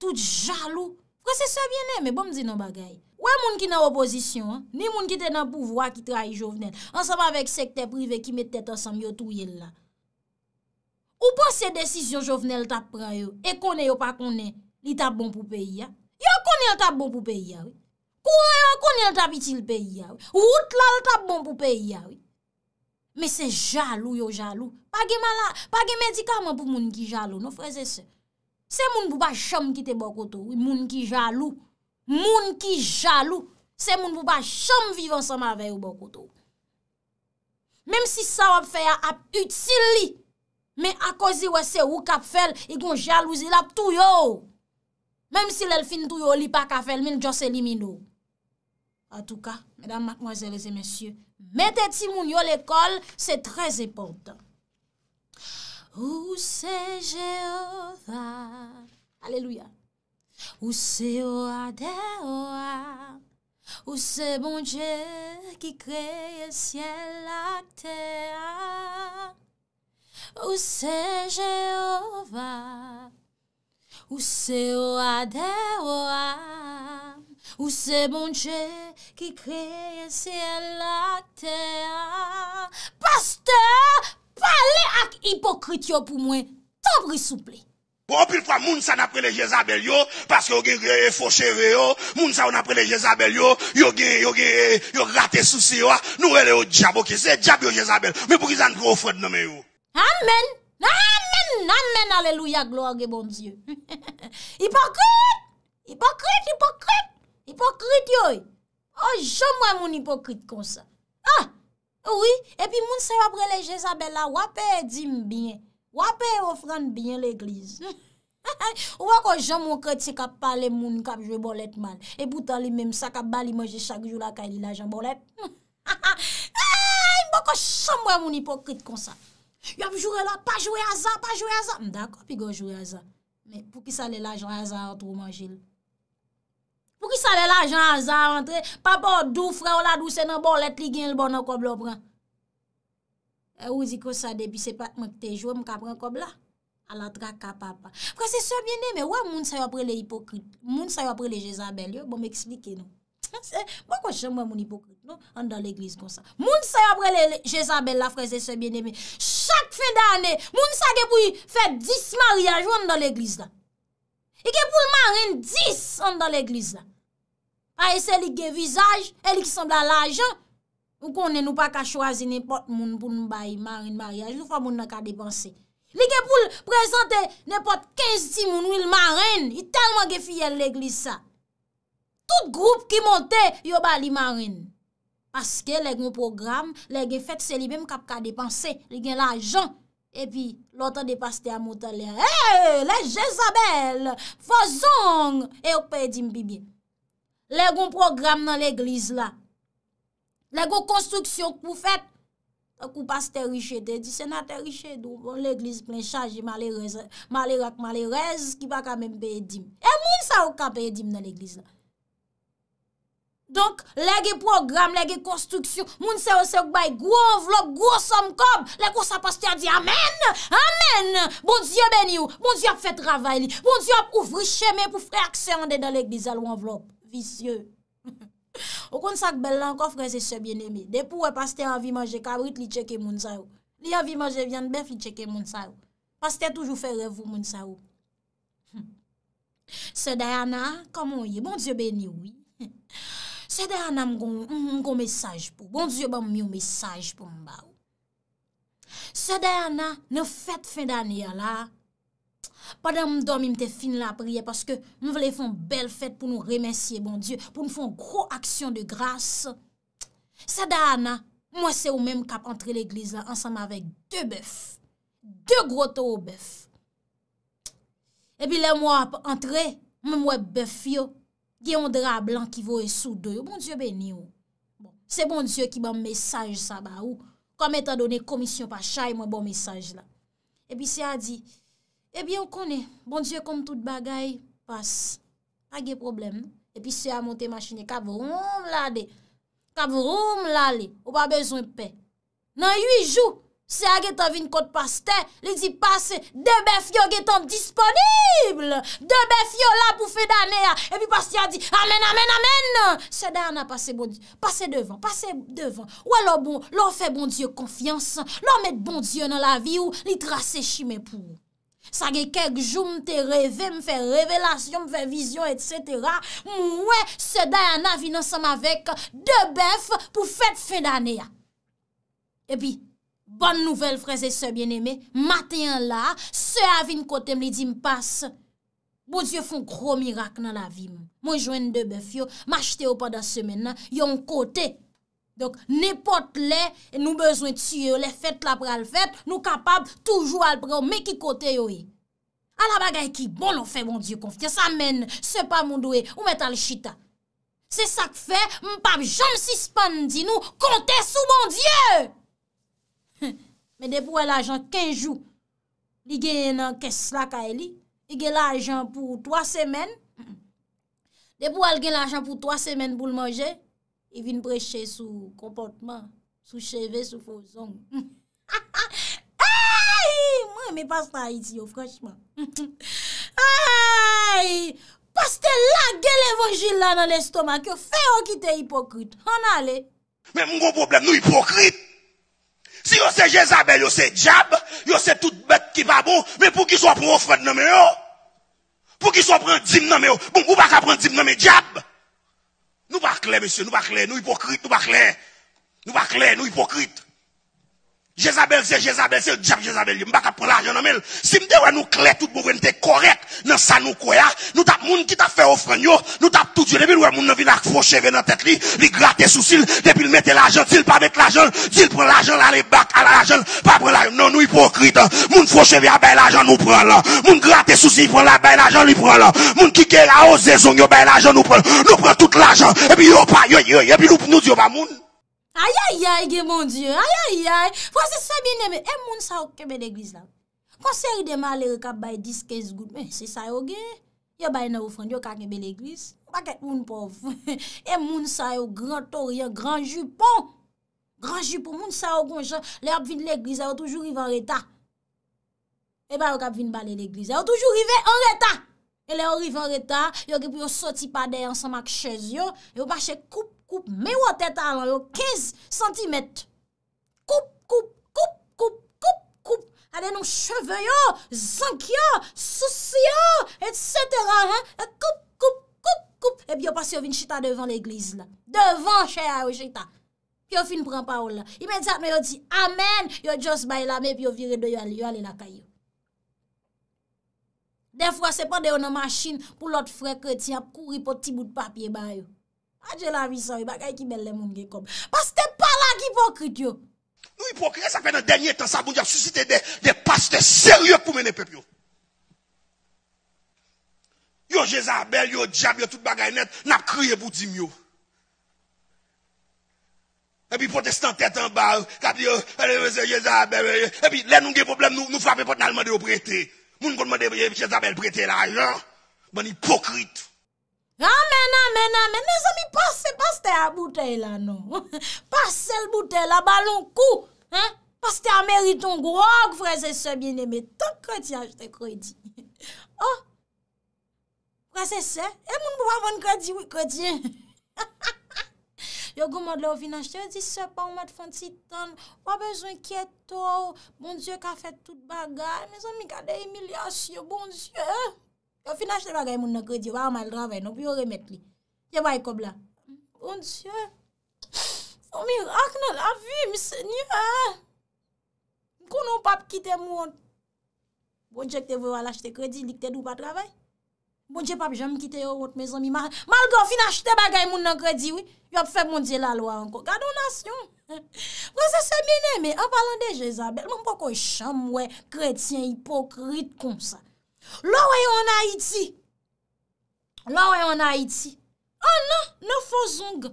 Tout jalou. Frosesor bienè, me bom di nan bagay. Ouè moun ki nan oposisyon, ni moun ki ten nan pouvo akit rayi jovenel. Ansepa vek sekte prive ki met tete ansam yo tou yel la. Ou po se desisyon jovenel tap pran yo, e kone yo pa kone, li tap bon pou peyi ya. Yo konen tap bon pou peyi ya. Kone yo konen tap itil peyi ya. Ou wout la tap bon pou peyi ya. Me se jalou yo jalou. Page medikaman pou moun ki jalou, no frosesor. Se moun bou ba chom kite bokoto, moun ki jalou, moun ki jalou, se moun bou ba chom vivan sa ma veyo bokoto. Mem si sa wap faya ap utili, me akosi wese ou kap fel, ikon jalou zil ap tou yo. Mem si lelfin tou yo li pa kap fel, min jose li minou. A tou ka, medan mak wazelize mesye, meteti moun yo l'ekol, se trez epantan. Où c'est Jéhovah? Alléluia. Où c'est Oadéoa? Où c'est bon Dieu qui crée le ciel, la terre? Où c'est Jéhovah? Où c'est Oadéoa? Où c'est bon Dieu qui crée le ciel, la terre? Pasteur! Fale ak hipokrit yo pou mwen. Top risouple. Bo, opil fwa moun sa naprele Jezabel yo. Paske yo geye foche re yo. Moun sa w naprele Jezabel yo. Yo geye, yo geye, yo rate sou se yo. Nou e le yo dijabo ki se. Dijab yo Jezabel. Me pou ki zan gro fred nomen yo. Amen. Amen. Amen. Aleluya. Gloage bonzyo. Hipokrit. Hipokrit. Hipokrit. Hipokrit yo. Oh, jom wè moun hipokrit kon sa. Ah. Ah. Ouwi, epi moun se wap rele Jezabel la wap e di m byen, wap e ofran byen l'Eglise. Ouwa kon jan moun kreti kap pale moun kap jwe bolet man, e boutan li menm sa kap bali manje chak jou la ka li la jan bolet. Mbok kon chan mwen moun ipokrit konsa, yop jwere la pa jwere aza, pa jwere aza, mdakop yon jwere aza, pou ki sa li la jan aza atrou manjil. Wou ki sa lè la jan a zan a rentre, papa ou dou fra ou la dou senan, bon let li gen l bon nan kob lo pran. E ou zi kon sa debi, se pat mwen te jo mwen ka pran kob la, ala tra ka papa. Frase sebyenemè, wè moun sa yo apre le hipokrit, moun sa yo apre le jezabel, yo, bon me eksplike nou. Mwen kon chan mwen moun hipokrit, nou, an dan l'eglise kon sa. Moun sa yo apre le jezabel la, frase sebyenemè, chak fe danè, moun sa ke pou yi fet dis mariaj, yo an dan l'eglise la. E ke pou yi marin dis an A ese li ge vizaj, e li ki sembla lajan, ou konen nou pa ka chwazi nepot moun pou nou bayi marin bariyaj, nou fa moun nan ka depanse. Li ge pou prezante nepot 15-10 moun ou il marin, i telman ge fiyel le glisa. Tout group ki monte, yo ba li marin. Paske, le gen program, le ge fet se li bem kap ka depanse, li gen lajan. E pi, loutan de paste a mota li, hey, le Jezabel, fozong, e ou pe di mbibye. Lè gon programe nan l'eglise la. Lè gon konstruksyon k pou fèt. A kou paste riche de. Di senate riche do. Bon, l'eglise plen chaje malerak malerez. Ki pa kamen peyedim. E moun sa wak ka peyedim nan l'eglise la. Donk lè gen programe, lè gen konstruksyon. Moun sa wak se wak bayi gwo anvlob, gwo samkob. Lè kon sa paste bon bon a di amèn. Amèn. Bon diyo ben yo. Bon diyo ap fèt ravay li. Bon diyo ap ouvri chemè pou fè aksè an de nan l'eglise loun anvlob. Visiye. Ou kon sak bel lankof gwen se sebyen eme. Depou e paste avi manje kabrit li cheke moun sa ou. Li avi manje vyan bef li cheke moun sa ou. Paste toujou fe revou moun sa ou. Se dayana, kaman yi, bon diyo ben yi ou. Se dayana mkon mkon mesaj pou. Bon diyo ban myon mesaj pou mba ou. Se dayana, nou fet fin dan yi ala. Padè moun dormi mte fin la priye Paske moun vle foun bel fèt Pou nou remensye bon Diyo Pou nou foun gro aksyon de gras Sada ana Mwen se ou menm kap entre l'eglise la Ansama vek de bef De groto ou bef Epi le mwen ap entre Mwen mwen bef yo Gye yon dra blan ki vwe sou do Bon Diyo be ni ou Se bon Diyo ki bon mesaj sa ba ou Kom etan done komisyon pa chay Mwen bon mesaj la Epi se a di Ebi eh yon konen, bon diyo kom tout bagay, pas, agye problem, epi se a monte machine, kabroum lade, kabroum lade, ou pa bezon pe. Nan yu ijou, se agye ta vin kote pas ten, li di pase, debe fyo getan disponible, debe fyo la pou fe dane a, epi pas te a di, amen, amen, amen, se de an a pase bon diyo, pase devan, pase devan, ou alo bon, lo fe bon diyo konfiansan, lo met bon diyo nan la vi ou, li trase chimen pou ou. Sa ge kek jou mte reve, mfe revelasyon, mfe vizyon, et cetera, mwen se dayan avi nan sam avek debef pou fet fedane ya. E pi, bon nouvel freze se bieneme, maten la, se avin kote mle di mpas, mwen bon jo foun gro mirak nan la vi mwen. Mwen jo en debef yo, mwen achete yo pa da semen nan, yon kote. Donk, nipote bon, bon le nou bezwen tsy yo, le fet la pral fet, nou kapab toujou al pral me ki kote yo e. A la bagay ki, bon ofe, bon diyo, konfite, sa men, se pa moun do e, ou met al chita. Se sa k fe, mpap joun si span di nou, konte sou, bon diyo! Me depo al ajan kenjou, li gen an kes la ka e li, li gen la ajan pou 3 semen, depo al gen la ajan pou 3 semen pou l manje, E vin breche sou kompontman, sou cheve, sou fosong. Ayy, mwen me pas ta iti yo, freshman. Ayy, pas te la, ge le vajil la nan estomak yo, feyo ki te hipokrite, anale. Men mwen kon problem nou hipokrite. Si yo se Jezabel, yo se Djiab, yo se tout bet ki pa bon, men pou ki so apre ofred nanme yo. Pou ki so apre un dim nanme yo, bon ou baka apre un dim nanme Djiab. Nou bakle, monsye, nou bakle, nou ipokrit, nou bakle, nou bakle, nou ipokrit. Jezabel se, jezabel se, jep jezabel, yu mbak ap pran la ajen anmel. Si mde wè nou kle tout mwen te korek, nan sa nou koya, nou tap moun ki ta fe ofren yo, nou tap tout yu. Ebi wè moun nou vina k fò cheve nan tet li, li grat te sou sil, depi l mette la ajen, si l pa mette la ajen, si l pran la ajen, la le bak, la la ajen, pa pran la ajen. Non nou ipokrit, moun fò cheve a bay la ajen, nou pran la. Moun grat te sou si, yi pran la, bay la ajen, li pran la. Moun ki kè la ose zon, yo bay la ajen, nou pran, nou pran tout la ajen. Ebi yo Ayayay ge, mon diyo, ayayay. Fwa se se fè bin eme, eh, e moun sa ou kebe l'eglis la? Kwa seri dema lè re kap bay 10-15 gout, men se sa yo ge? Yo bay nan oufran, yo ka kebe l'eglis. Baket moun pof, e eh, moun sa yo gran tori, ya gran jupon. Gran jupon, moun sa yo konjou, lè ap vin l'eglis, yo toujou rive an reta. E eh bay yo kap vin balè l'eglis, yo toujou rive an reta. E lè an rive an reta, yo gep yo soti pa dey ansan mak chez yo, yo bashe koup. koup, mè wò tèt a lan, lò, 15 cm, koup, koup, koup, koup, koup, koup, anè noum cheveyo, zankyo, sosiyo, etc., koup, koup, koup, koup, epi yo eh pas yo vin chita devan l'eglize la, devan chay a yo chita, pi yo fin pran pa ou la, imediat nou yo di, amen, yo just bay la me, pi yo vire do yo al yo alè na kayo. De fwa se pa de yo nan masin pou lot fre kreti ap kouri poti bout papye ba yo. Adje la visan, yon e bagay ki mel le moun ge kom. Pastè pa la ki ipokrit yon. Nou ipokrit, sa fè nan denye tan sa, moun di ap susite de pastè seryòk pou mène pep yon. Yon Jezabel, yon diap, yon tout bagay net, nap kriye voudim yon. Epi potè stantet an bag, kap di yo, epe, epe, e, epe, epi, lè nou ge problem nou fapè potè nal mande yo brete. Moun kon mande e, jezabel brete la, yon, moun ipokrit ou. A mena, mena, mena, zami pase, pase te a boute la, no. Pase l'boute la, balon kou, he? Pase te a meriton, grok, prese se bieneme, ton kredi a jete kredi. Oh, prese se, e moun pou avon kredi, wikredi. Yo gomad lo vina, jete di se pa ou mat fonsi ton, wap bezon kieto, bon diyo ka fet tout bagay, men zami kade emilya si yo, bon diyo, he? Yo fina jte bagay moun nan kredi, wa a mal dravay, nou pi yo remet li. Je bay kob la. O, diye. O, mi rak nan la vi, mi senye. Goun ou pap kite moun. Bon je kte vwe wala jte kredi, li kte dou pa travay. Bon je pap jame kite yo wote mezon mi. Mal go, fina jte bagay moun nan kredi, oui. Yo ap feb moun diye la loa anko. Kado nas yon. O, bon, se se mine, me, an palan de Jezabel, moun poko yon chamwe, kredsyen, hipokrit kon sa. Lò wè yon Haïti, lò wè yon Haïti, an nan, nan fò zong,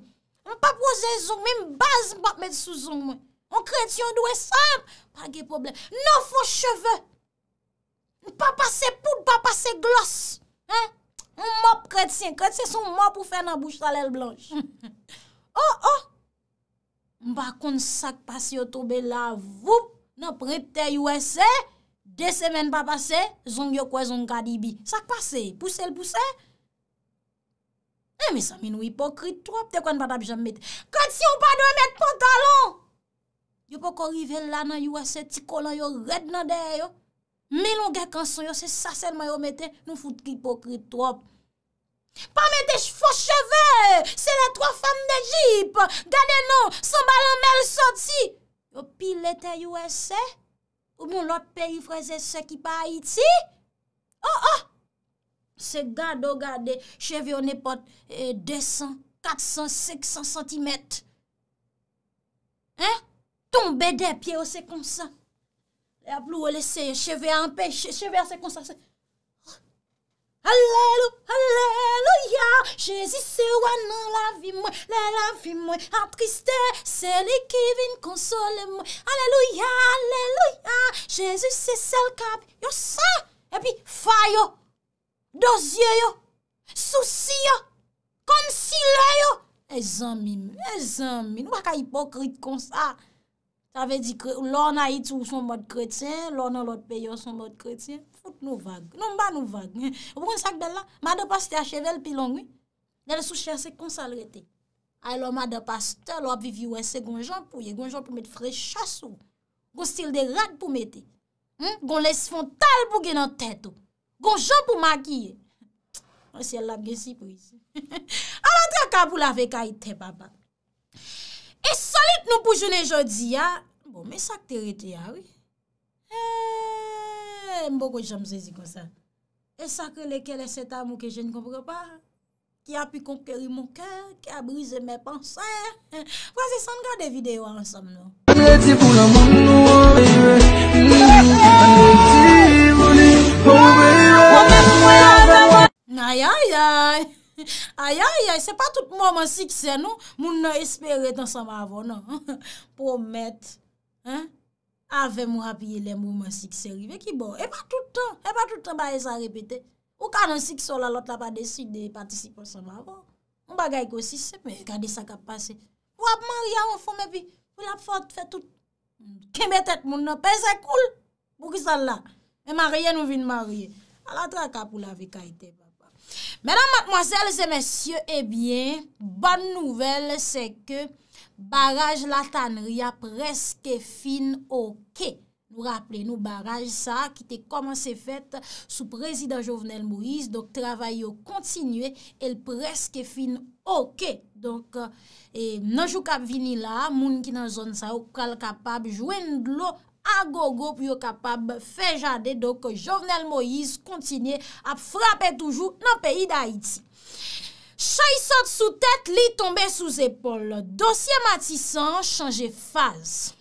an pa pose zong, mi mbaz mbap met sou zong mwen, an kreti yon dwe sam, pa ge problem, nan fò cheve, an pa pase poud, an pa pase glos, an mop kreti yon, kreti yon son mop pou fè nan bouche talèl blanche, an, an, mba kont sak pa si yo tobe la voup, nan prete yon wese, De semen pa pase, zonk yo kwe zonk gadi bi. Sak pase, puse l puse. E eh, me sa min w ipokrit trop. Te kon pata bi jan met. Kèd si ou pa dwe met pantalon. Yo pou korivella nan yu ase, ti kolan yo red nan deyo. Menon gen kanson yo, se sasen ma yo meten, nou foute ki ipokrit trop. Pa meten fos cheve, se le tro fèm de jip. Gade nan, son balon mel soti. Yo pil lete yu ase. Ou moun lot pe yi fraze se ki pa it si? Oh oh! Se gado gade cheve o nepot 200, 400, 500 cm. Hein? Tombe de pye o se konsan. Ya plou o lese cheve anpeche. Cheve a se konsan se... Allelu, alleluia! Jezis se wanan la vi mwen Le la vi mwen A triste se li kivin konsole mwen Aleluya, aleluya Jezis se sel kap Yo sa E pi fay yo Dosye yo Sousi yo Kon si le yo E zami me, e zami me Nou baka hipokrit kon sa Tave di kre, lona itou son mod kretien Lona lot peyo son mod kretien Fout non, nou vage, nou mba nou vage Ou pou kon sak bella Mado pas te achevel pi longi Nè lè sou chè se konsal rete. Ay lò madè paste, lò ap vivi wè se gonjan pou ye. Gonjan pou met fre chassou. Gon stil de rad pou mette. Gon lè sifon tal pou gen an tètou. Gonjan pou makiye. An si el lab gen si pou yisi. An lè tra kabou la vek ay te papak. E solit nou pou jene jodi ya. Bon, mè sak te rete ya, wè. E eh, mbo kò jam zèzi konsal. E sakre lekele set amou ke jè n'kompre pa, ha. Ki a pi konkeri moun kèr, ki a brise mè pansè. Vwazè, san gade videyo an sam nou. Ayayay, ayayay, se pa tout moun moun si kse nou, moun nou espere tan sam avon nou. Promette, ave moun apye lè moun moun si kse rive ki bo. E pa tout an, e pa tout an ba e sa repete. Ou ka nan si ki sou la lot la pa desi de patisipan son mavo. M bagay ko si se me gade sa ka pase. Ou ap maria ou fome pi. Ou la fote fe tout. Ke me tet moun nou. Pe se koul. Bou ki sa la. E marie nou vin marie. A la tra ka pou la vi ka ite. Mèdan matmoasele se mèsyo. Ebyen, eh bon nouvel se ke baraj la tanri a preske fin o kek. Ou rappele nou baraj sa ki te koman se fet sou prezident Jovenel Moïse. Dok travay yo kontinye el preske fin oke. Donk euh, nanjou kap vini la, moun ki nan zon sa ou pral kapab jwen lo agogo pi yo kapab fejade. Dok Jovenel Moïse kontinye ap frape toujou nan peyi da Haiti. Chay sot sou tet li tombe sou zepol. Dosye matisan chanje faze.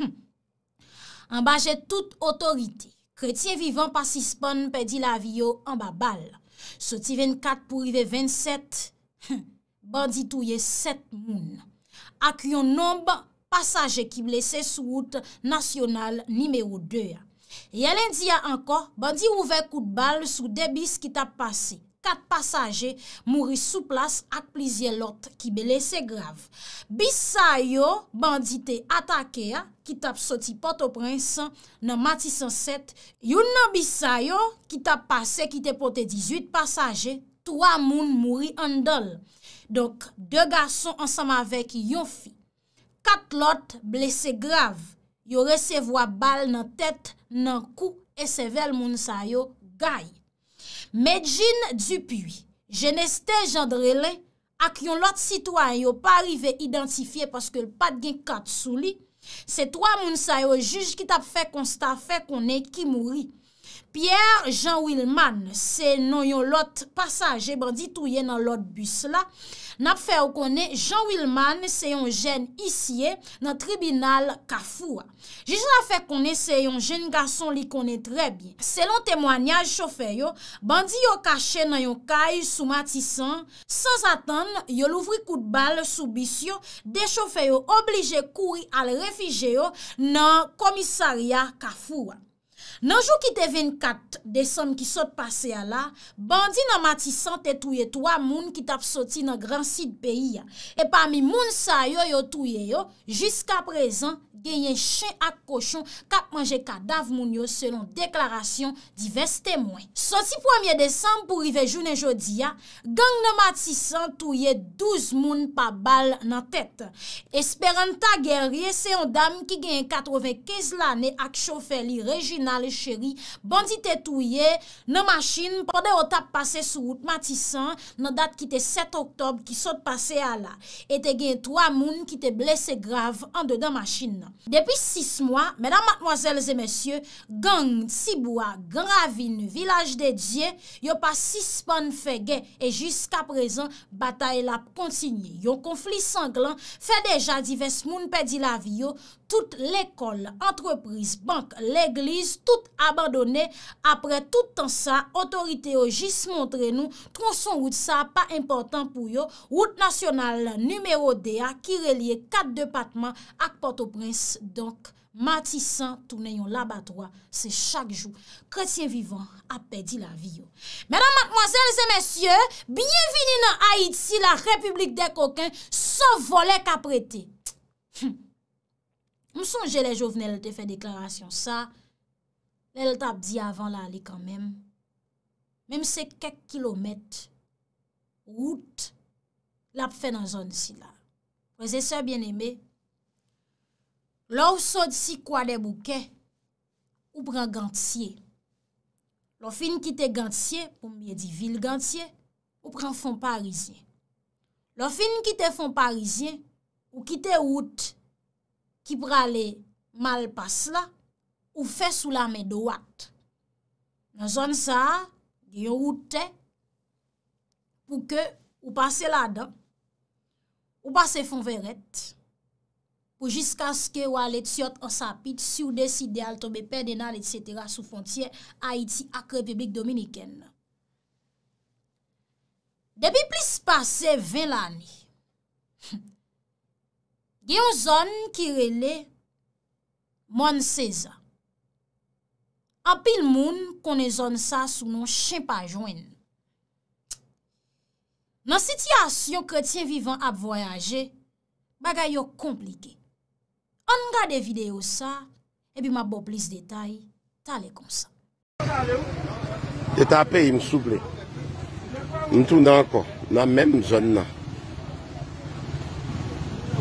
An ba jè tout otorite, kretien vivan pa sispon pe di la vyo an ba bal. Soti 24 pou rive 27, bandi touye 7 moun. Ak yon nomb, pasaje ki blese sou wout nasyonal nimeyo 2. Yelendia anko, bandi ouve kout bal sou debis ki tap pase. 4 pasaje mouri sou plas ak plizye lot ki belese grave. Bis sa yo bandite atake ya ki tap soti pote o prinsan nan mati san 7. Yon nan bis sa yo ki tap pase ki te pote 18 pasaje, 3 moun mouri an dol. Donk, 2 gason ansam avek yon fi. 4 lot blese grave. Yo resevo a bal nan tet nan kou e sevel moun sa yo gaye. Medjin dupiwi, jeneste jandrele ak yon lot sitwanyo pa rive identifiye paske l pat gen kat sou li, se 3 moun sayo juj ki tap fe kon sta fe konen ki mouri. Pierre Jean Wilman, se non yon lot pasaje bandi touye nan lot bus la, nap fe ou kone Jean Wilman se yon jen isye nan tribunal Kafoua. Je jen la fe kone se yon jen gason li kone drebyen. Selon temwanyaj chofeyo, bandi yo kache nan yon kay sou matisan, sans atan yo louvri kout bal sou bisyo de chofeyo oblije kouri al refije yo nan komisaria Kafoua. Nanjou ki te 24 Desem ki sot pase ya la, bandi nan matisan te touye 3 moun ki tap soti nan gran sid peyi ya. E pa mi moun sa yo yo touye yo, jiska prezen, gen yen chen ak koshon kap manje kadaf moun yo selon deklarasyon di vestemwen. Soti 1e Desem pou rive jounen jodi ya, gang nan Matisan touye 12 moun pa bal nan tèt. Esperanta Gerrie se yon dam ki gen 95 lane ak chofè li Reginald chéri, bandite touye nan masin, pwede otap pase sou mout Matisan, nan dat ki te 7 oktob ki sot pase ala. E te gen 3 moun ki te blese grav an de dan masin nan. Depi 6 mwa, mèdam matmwazèl zè mèsyè, gang Siboua, gang Ravine, vilaj de Dje, yo pa 6 pon fè gen, e jiska prezant, batay la kontinye. Yon konflik sanglan fè deja divers moun pedi la viyo, Tout l'ekol, entreprise, bank, l'eglise, tout abandonné. Apre tout an sa, otorite o jis montre nou. Tronson route sa, pa important pou yo. Route nasyonal, numero de a, ki relie kat depatman ak Port-au-Prince. Donk, matisan, tounen yon labatwa. Se chak jou, kretien vivan, apè di la vi yo. Mèdam matmoazèl, zè mèsyè, biye vini nan Haïti, la republik de kokè, se volè k apretè. Hmm. M sonje le jovne le te fe deklarasyon sa, le le tap di avan la li kanmem, mem se kek kilomet, wout, la pe fe nan zon si la. M se se bien eme, lov so di si kwa de bouke, ou pran gantye. Lofin kite gantye, pou m ye di vil gantye, ou pran fon parizye. Lofin kite fon parizye, ou kite wout, ki prale mal pas la, ou fe sou la men do wakt. Nan zon sa, yon wote, pou ke ou pase la dan, ou pase fon veret, pou jiska ske wale tsyot ansapit, si ou desi de al tobe perdenal, et se te ra sou fon tye, Haiti ak Republik Dominikene. Depi plis pase 20 lani, hmpf, gen yon zon ki rele moun seza apil moun konen zon sa sou non chen pa jwen nan sityasyon kre tiye vivan ap voyaje bagay yo komplike an nga de video sa ebi ma bo plis detay tale kon sa deta api yon souble yon tou nan kon nan menm zon nan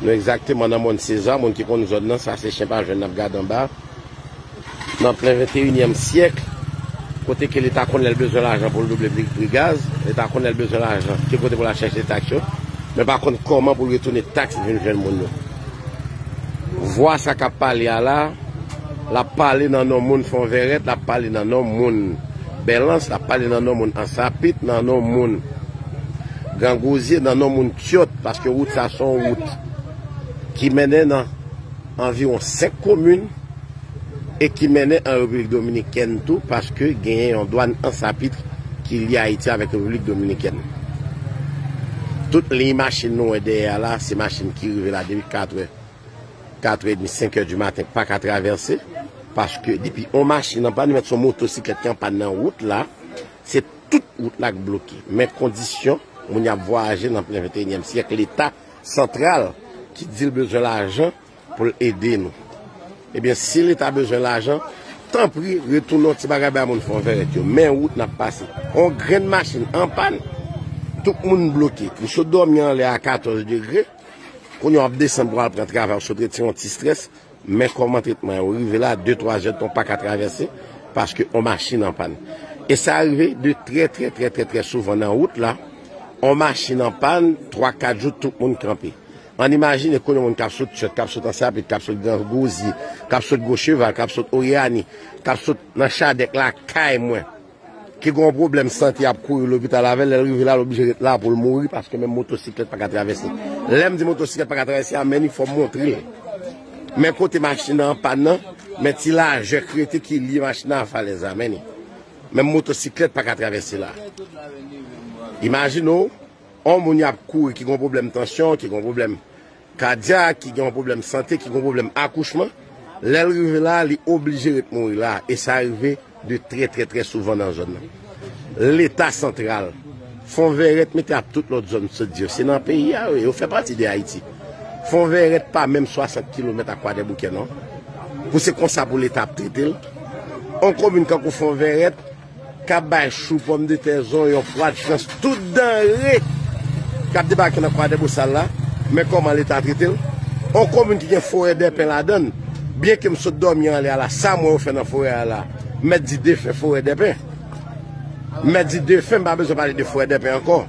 Nou exacte, man nan moun sezan, moun ki pon nou zon nan, sa se chenpa an jen nap gadan ba. Nan 21e siyek, kote ke li takon lelbezola ajan pou l doublebrik pri gaz, li takon lelbezola ajan, ki kote pou la chenche de taksyon, me bakon koman pou lwetouni taksyon voun jen moun nou. Vwa sa ka pali a la, la pali nan nou moun fon veret, la pali nan nou moun belans, la pali nan nou moun ansapit, nan nou moun gangozye, nan nou moun ksyot, paske wout sa son wout. ki menen nan environ 5 komune e ki menen an rubrik dominiken tou paske genyen yon douan ansapitre ki li a iti avèk rubrik dominiken. Tout li masin nou e deyala, se masin ki rive la debi 4, 4,5, 5 e du maten, pa ka traversè, paske depi o masin, nan pa ni met son motosiklet ki an pa nan wout la, se tout wout la ki blokè. Men kondisyon, moun y ap voaje nan 21e syek, l'Etat sentral, ki dil bezon l ajan pou l ede nou. Ebyen, eh si li ta bezon l ajan, tan pri, retoun nou ti baga be a moun fon veret yo, men wout nan pasi. On gren masin, an pan, tout moun blokit. Kou sou dom yon le a 14 degre, kou nyon ap de san blou ap rentrava, ou sou tre ti yon ti stres, men komantrit mwen. Ou rive la, 2-3 jen ton pak a travesse, paske on masin an pan. E sa arve de tre tre tre tre tre sou ven an wout la, on masin an pan, 3-4 jout tout moun krampi. Man imagine kon yon moun kapsot tchot, kapsot ansapit, kapsot gans gozi, kapsot gocheval, kapsot oriani, kapsot nan chadek la kay mwen. Ki goun problem santi ap kou yon lobita la ven, lè rive la lobite la pou l'mouri paske men motosiklet pa katravesi. Lè m di motosiklet pa katravesi a meni fò mwontri lè. Men kote machina anpan nan, men ti la jè kreti ki li machina anfa le zan meni. Men motosiklet pa katravesi la. Imagine ou, an moun ap kou yon ki goun problem tansyon, ki goun problem... ka diya ki gwen problem sante, ki gwen problem akouchman, lèl rive la li oblige ret mou ila, e sa rive de tre tre tre souvan nan zon nan. L'Etat sentral, fon veret mette ap tout l'ot zon se diyo, se nan peyi ya we, yo fè pati de Haiti. Fon veret pa mèm 60 km akwa de bou kenan, pou se konsa pou l'Etat ap trite l, an komine kakou fon veret, kabay chou pou mde te zon yon prou ad chans, tout dan re, kabde baken akwa de bou sal la, Men koman letak tri til? On konmoun ki gen fore depen la den, byen ki msou dom yon li ala, sa mwen ou fe nan fore ala, med di defen fore depen. Med di defen, mbabe sou pade de fore depen ankon.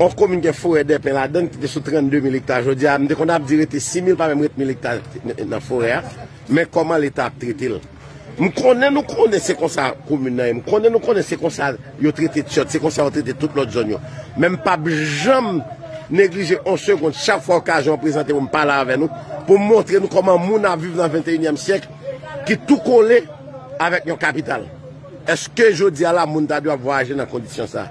On konmoun ki gen fore depen la den, ki te sou 32 milikta jodi, amde kon ap direte 6 mil pa mwen mwet milikta nan fore ala, men koman letak tri til? M konen nou konen se kon sa komune nan yon M konen nou konen se kon sa yon trete tchot Se kon sa yon trete tout lout zon yon Men m pa bjom neglije On sekonde chafo akajon prezante M pa la aven nou Po montre nou koman moun aviv nan 21e sek Ki tou kole avet yon kapital Eske jodi ala moun Da dwa voaje nan kondisyon sa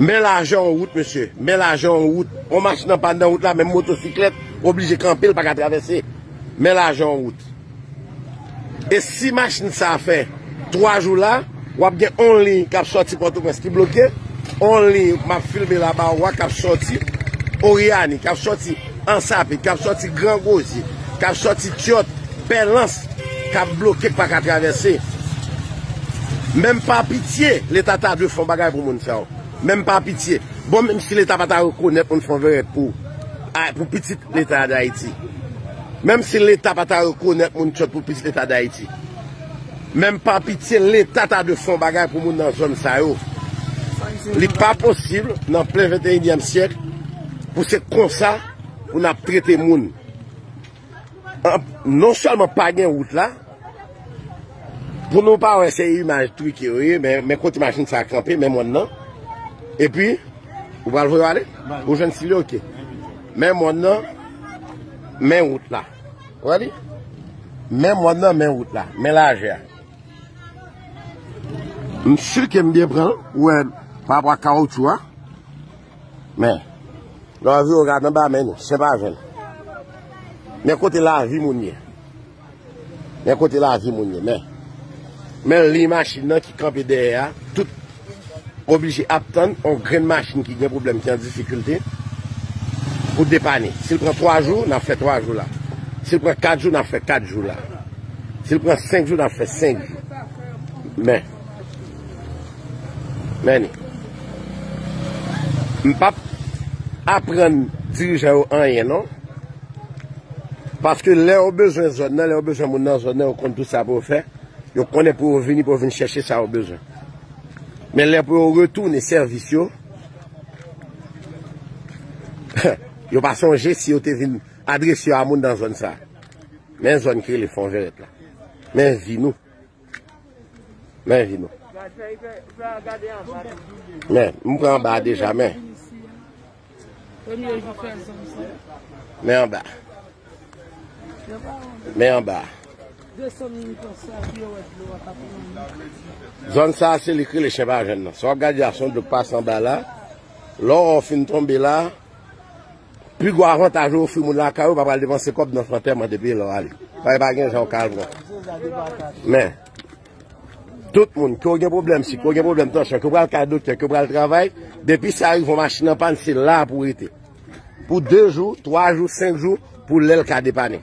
Men la jon out Men la jon out On march nan pandan out la men motosiklet Oblije kampil paka travese Men la jon out E si match ni sa a fe, 3 jou la, wap gen on li kap sorti kontou mwen ski blokè, on li map filbe la ba wak kap sorti Oriani, kap sorti Ansafi, kap sorti Grangozi, kap sorti Tiot, Belans, kap blokè paka travesè. Mèm pa pitiye, letata adwe fon bagay pou moun chè ou. Mèm pa pitiye. Bon mèm si letata pata ou kou, mèm pou moun fon verè pou ah, piti letata da iti. Mèm si lè tapata yo kou net moun chot pou piti lè ta da iti. Mèm pa piti lè ta ta de son bagay pou moun nan zon sa yo. Lè pa posible nan ple 21e siyek pou se konsa pou nap trete moun. Non solman pa gen wout la, pou nou pa wè se yi manj twi ki wè, men konti manjine sa akrampe, men moun nan. E pi, ou bal vwe wale? Ou jen si lè ok. Men moun nan, men wout la. Men wad nan men wout la Men laje a M sile kem de bran Ou e papwa kaout chwa Men Gan zi ou gade nan ba men nou Seba jen Men kote laji mounye Men kote laji mounye Men li masin nan ki kampe deya Tout Oblige aptan on gren masin ki gen problem Ki an disikulte Kou depane Sil pre 3 jou nan fe 3 jou la Sil pren 4 jou nan fe 4 jou la. Sil pren 5 jou nan fe 5. Men. Men. M pa apren dirije ou an yen nan. Paske lè ou bezwen zon nan. Lè ou bezwen moun nan zon nan. Ou kon tout sa pou ou fe. Yo konè pou ou vini pou ou vini chèche sa ou bezwen. Men lè pou ou retouni servis yo. Yo pa sonje si yo te vini. Adres yon amoun dan zon sa. Men zon kri le fon jerepla. Men zinou. Men zinou. Men, mou kwa mba de jame. Men mba. Men mba. Zon sa se li kri le cheba jen nan. So gadi a son de pas mba la. Lò ron fin trombe la. Pi gwa ron ta jow fwi moun la ka ou pa pa l depanse kop nan sante mwa depi lor al. Faye bagen jan kaj moun. Men, tout moun, kwenye problem si, kwenye problem to, chen koubra l kade ou, chen koubra l travay, depi sa yon voun machin an pan si la pou ite. Po de jow, to a jow, sen jow, pou l el ka depane.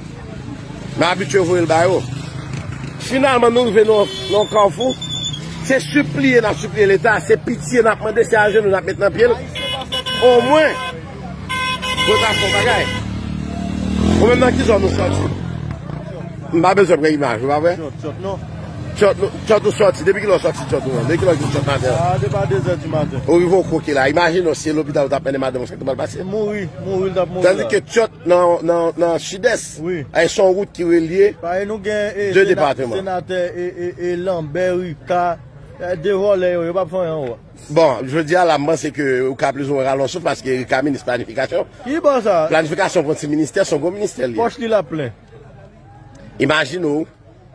Mè a bitche vò il bay wò. Finalman nou vè nou kan fò, se supliè nan supliè l'Etat, se pitiè nan pwende se a jè nou nan pèt nan piè lò, ou mwen, wè nan fò kakay. Ou mè mè nan ki zon nou sòl si. Mè a bezè pre imaj, mè a vè? Chot nou sorti, debi ki nou sorti chot nou? Depi ki nou sorti chot ah, nou? A, depa euh, bon, de zè di madè. Ou yon vò koke la, imajin nou se lopi da lout apèn de madè monsèk te malbase? Mou yi, mou yi lout ap mou yi la. Tandikè chot nan chides, ay son route ki wè liye, de depatè mò. Senatè, e, e, e, e, lant, beri, ka, e, de wò lè yon, yon pa fon yon wò. Bon, jwè di a la man se ke ou ka plizoun ralonsou, maske yon ka menis planifikasyon. Ki bo sa? Planifikasyon kont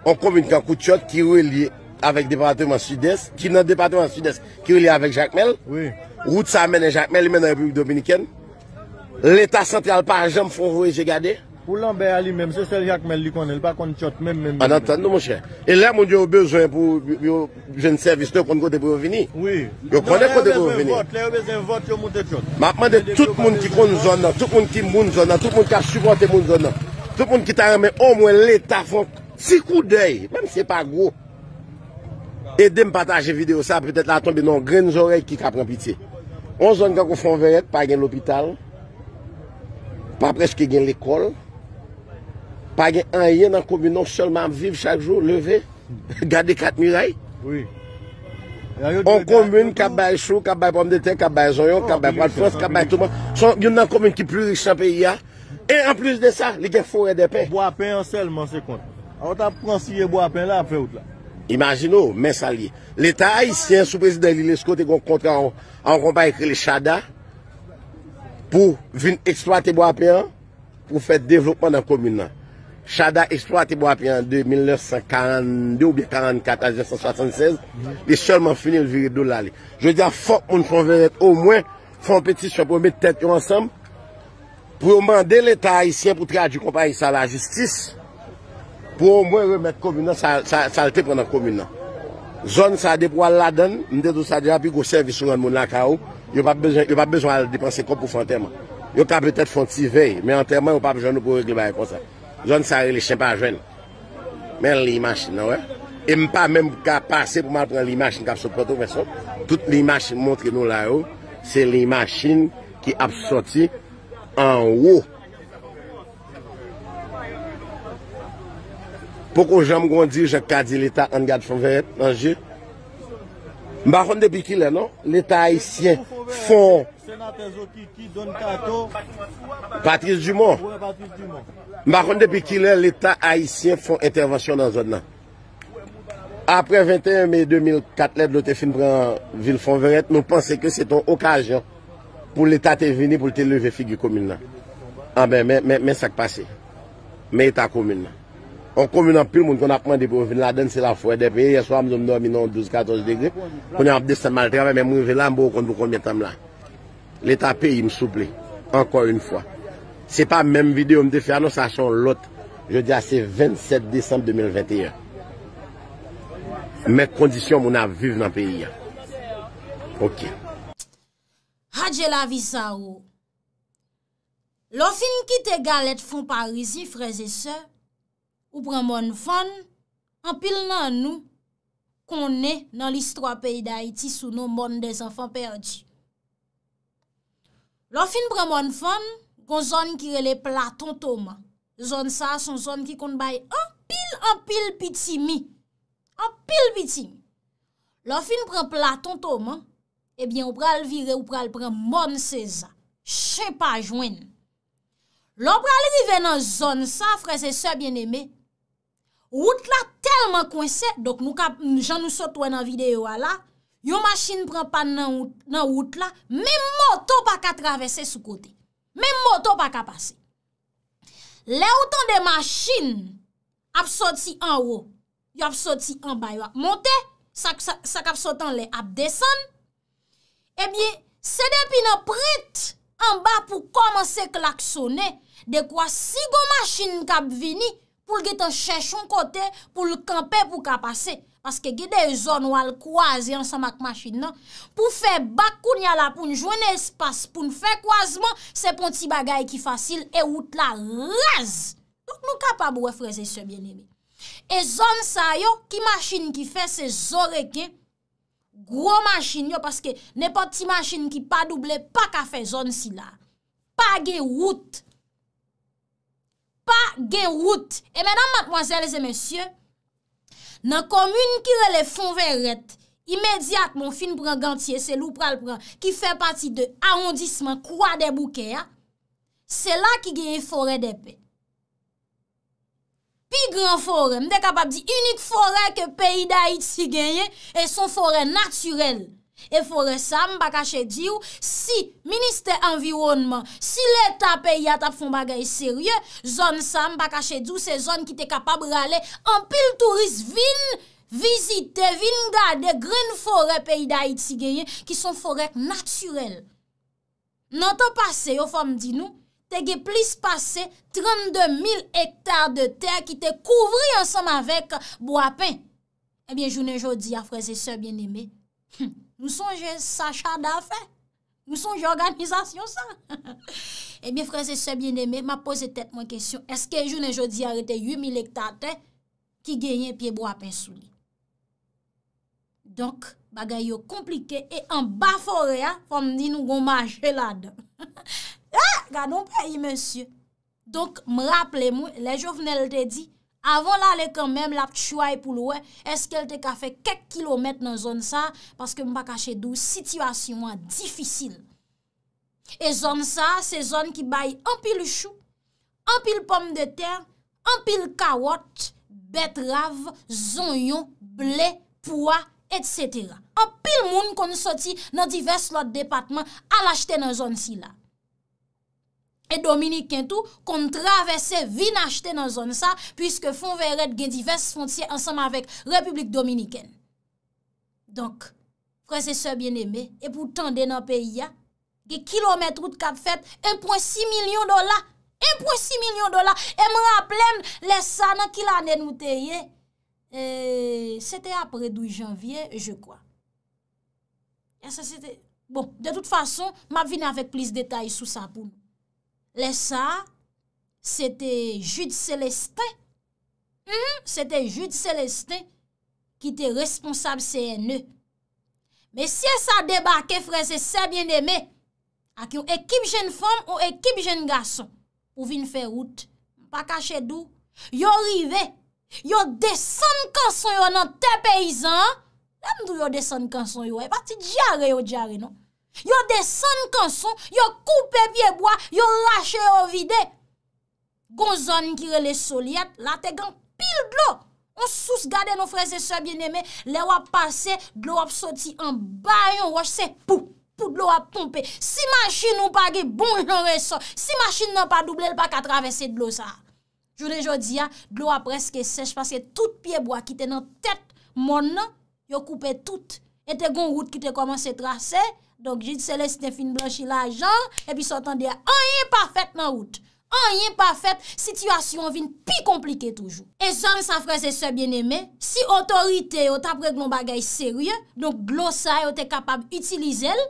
On kombine ki an kou tchot ki wè liye avèk departement sudès. Ki nan departement sudès ki wè liye avèk Jacques Mel. Oui. Rout sa menè Jacques Mel li menè republi Dominiken. L'Etat sentral par jèm fòn vwè jè gade. Ou lan bè a li mèm se sel Jacques Mel li konè. Lè pa kon tchot mèm mèm mèm. An an tan nou mò chè. E lè moun di yo bezwen pou yo jèn servis. Lè yo kon gò de Brovini. Oui. Yo konè kon de Brovini. Lè yo bezè vot yo moun te tchot. Ma kman de tout moun ki kon zon nan. Tout moun ki moun zon ti kou dèy, mèm se pa gro edè m pataje video sa pè tèt la tombe nan grene zorey ki ka pran piti an zon kakou fon veret pa gen l'opital pa preske gen l'ekol pa gen an yè nan komi nan solman viv chak jò, leve gade kat mirey an komi kak bay chou, kak bay pomme de te, kak bay zoyon kak bay pote frans, kak bay tout man yon nan komi ki plurik chan pe ya e an plus de sa, li gen fore de pe an bo apen an sel man se kont Oh, ou ta pransiye bo apen la ap feout la Imagino men sa li L'Etat Haitien sou prezident li leskote kon kontra An kompa ekri le chada Pou vin eksploate bo apen Pou fet devlopman nan komina Chada eksploate bo apen De 1944 1976 Li solman fini ou viri dou la li Je di a fok moun konveret Ou mwen fok petit chan pou mwen met tèt yon ansam Pou mande l'Etat Haitien Pou trajou kompa yon sa la jistis pou ou mwen remet komina, sa lte pre nan komina. Zon sa de pou wala den, mwen de tou sa de api kou servisyon an moun la ka ou, yo pa bezwa la depanse kon pou fante man. Yo ka pwetet fante si vey, men an teman yo pa pwajon nou pou regle baye kon sa. Zon sa relishen pa jwen. Men li masin nou we. E mpa men mwen ka pase pou mwen apren li masin kap so koto, tout li masin montre nou la ou, se li masin ki ap soti an wou. Poko jam gondi jak kadi l'Etat an gade Fonveret, Anjou. Mbakon depi ki lè, l'Etat Haitien fon Patrice Dumont. Mbakon depi ki lè, l'Etat Haitien fon intervensyon nan zon nan. Apre 21 mei 2004 lè, l'Etat fin pran vil Fonveret, nou panse ke se ton okajan pou l'Etat te vini pou te leve fi ki komil nan. A ah be men sak pase, men Eta komil nan. Bon, on konvi nan pil moun kon akman depo. Vini la den se la fwede. Depeye yaswa mzoum nan 12-14 degri. Koni ap de san mal treve. Men mwen vila mbo konvou konvietan mla. Le ta peyi m souple. Ankon yon fwa. Se pa menm vide yon mde fwe. Anon sachon lot. Je diya se 27 december 2021. Men kondisyon moun aviv nan peyi ya. Ok. Hadje la visaro. Oh. Lo fin ki te galet fon parizi freze se. Ou pran moun fon, anpil nan nou kon ne nan lis 3 peyi da iti sou nou moun des anfan perdi. Lo fin pran bon moun fon, kon zon ki rele platon toman. Zon sa son zon ki kon bay anpil, anpil piti mi. Anpil piti. Lo fin pran platon toman, ebyen ou pral vire ou pral pran moun seza. Che pa jwen. Lo pral vive nan zon sa, frese se bien eme. Wout la telman kwen se, dok nou kap, jan nou sot wè nan videyo wala, yon machine pren pan nan wout la, men moto pa ka travesse sou kote, men moto pa ka pase. Le woutan de machine ap sot si an wou, yo ap sot si an bay wak, monte, sa kap sotan le ap desen, ebyen, se depi nan prit an ba pou komanse klaksonen, de kwa si go machine kap vini, pou l ge tan chèchon kote, pou l kampe pou kapase. Paske ge de zon wal kouaze ansama k machin nan. Pou fè bak koun yala pou njwen espas, pou n fè kouazman, se pon ti bagay ki fasil, e wout la raz. Lòk nou kapab wè freze se bien eme. E zon sa yo, ki machin ki fè se zoreke, gro machin yo, paske ne poti machin ki pa double, pa ka fè zon si la, pa ge wout, pa gen wout. E eh menan matmwazel e zemensye, nan komyoun ki rele fon verret, imediat mon fin prangantye, se lou pral prangantye, ki fe pati de aondisman kwa debouke ya, se la ki gen yon fore de pe. Pi gran fore, m de kapap di, unik fore ke peyi da it si genye, e son fore naturel. E fore sam bakache di ou, si minister environnement, si l'Etat peyi atap fon bagay serye, zon sam bakache di ou, se zon ki te kapab rale, anpil turist vin, vizite, vin gade, gren fore peyi da iti genye, ki son forek naturel. Non te pase yo fom di nou, te ge plis pase 32.000 hektar de ter ki te kouvri ansam avek bo apen. Ebyen, jounen jodi, afre, se se bien eme. Nou sonje sacha da fe? Nou sonje organizasyon sa? E eh mi franse se bieneme, ma pose tet mwen kesyon, eske jounen jodi arete 8000 hektate ki genyen piye bo apen souli? Donk, bagay yo komplike e an bafore ya, fom ni nou goma jelade. Ah, gado pre yi monsye. Donk, m raple mou, le jovnel te di, Avon la le kanmem la ptchouay pou loue, eske el te ka fe kek kilomet nan zon sa, paske mba kache dou situasyon wan difisil. E zon sa, se zon ki bayi anpil chou, anpil pomme de ter, anpil kawot, bet rav, zon yon, ble, poua, etc. Anpil moun kon soti nan divers lot depatman al achete nan zon si la. Et Dominikentou kontravesse vin achete nan zon sa, pwiske fon veret gen divers fonciye ansanman vek Republik Dominikent. Donk, kwen se se bieneme, e pou tande nan peyi ya, ge kilometre ou de kat fèt, 1.6 milyon dola, 1.6 milyon dola, e m raplem lesa nan kilanen mouteyen. E, euh, sete apre 12 janvye, je kwa. E se sete, bon, de tout fason, ma vin avèk plis detay sou sa poum. Lè sa, se te jout selestè, se te jout selestè, ki te responsab se ennè. Mè siè sa debakè, frese, sebyen demè, ak yo ekip jèn fòm, yo ekip jèn gason, ou vin fè rout, pa kache dò, yo rive, yo desenkanson yo nan te peyzan, nan dò yo desenkanson yo, e pati djare yo djare nou. Yo de san kan son, yo koupe pieboa, yo lache yo vide. Gon zon kire le sol yet, la te gan pil dlo. On souse gade nou freze se bieneme, le wap pase, dlo wap soti an bayon roche se pou. Pou dlo wap pompe. Si machin nou pa ge bon jenre son, si machin nou pa duble, lpa ka travesse dlo sa. Jou de jodi ya, dlo wap reske sech pase, tout pieboa ki te nan tet mon nan, yo koupe tout. E te gon route ki te koman se trase, se. Donk jid Sele Stenfin blanchi la jan, epi sotan de an yin pa fèt nan wout. An yin pa fèt, sityasyon vin pi komplike toujou. E zon sa freze se bien eme, si otorite yo tapre glon bagay serye, donk glosay yo te kapab utilize l,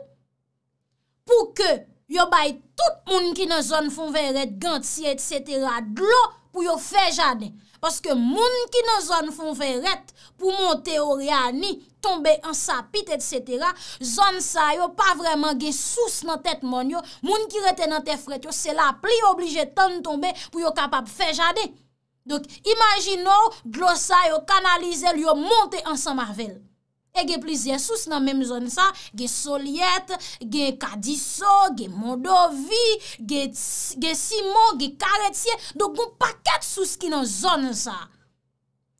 pou ke yo bay tout moun ki nan zon fon veyret, gantye, etsetera, glon pou yo fejade. Paske moun ki nan zon foun ve ret pou monte ou reani, tombe ansapit, et cetera, zon sa yo pa vreman gen sous nan tet moun yo, moun ki reten nan te fret yo, se la pli oblije ton tombe pou yo kapap fejade. Dok, imagino glosa yo kanalize li yo monte ansam avel. Ege plisye sous nan menm zon sa, ge Soliet, ge Kadiso, ge Mondovi, ge Simon, ge Karetie, dok goun paket sous ki nan zon sa.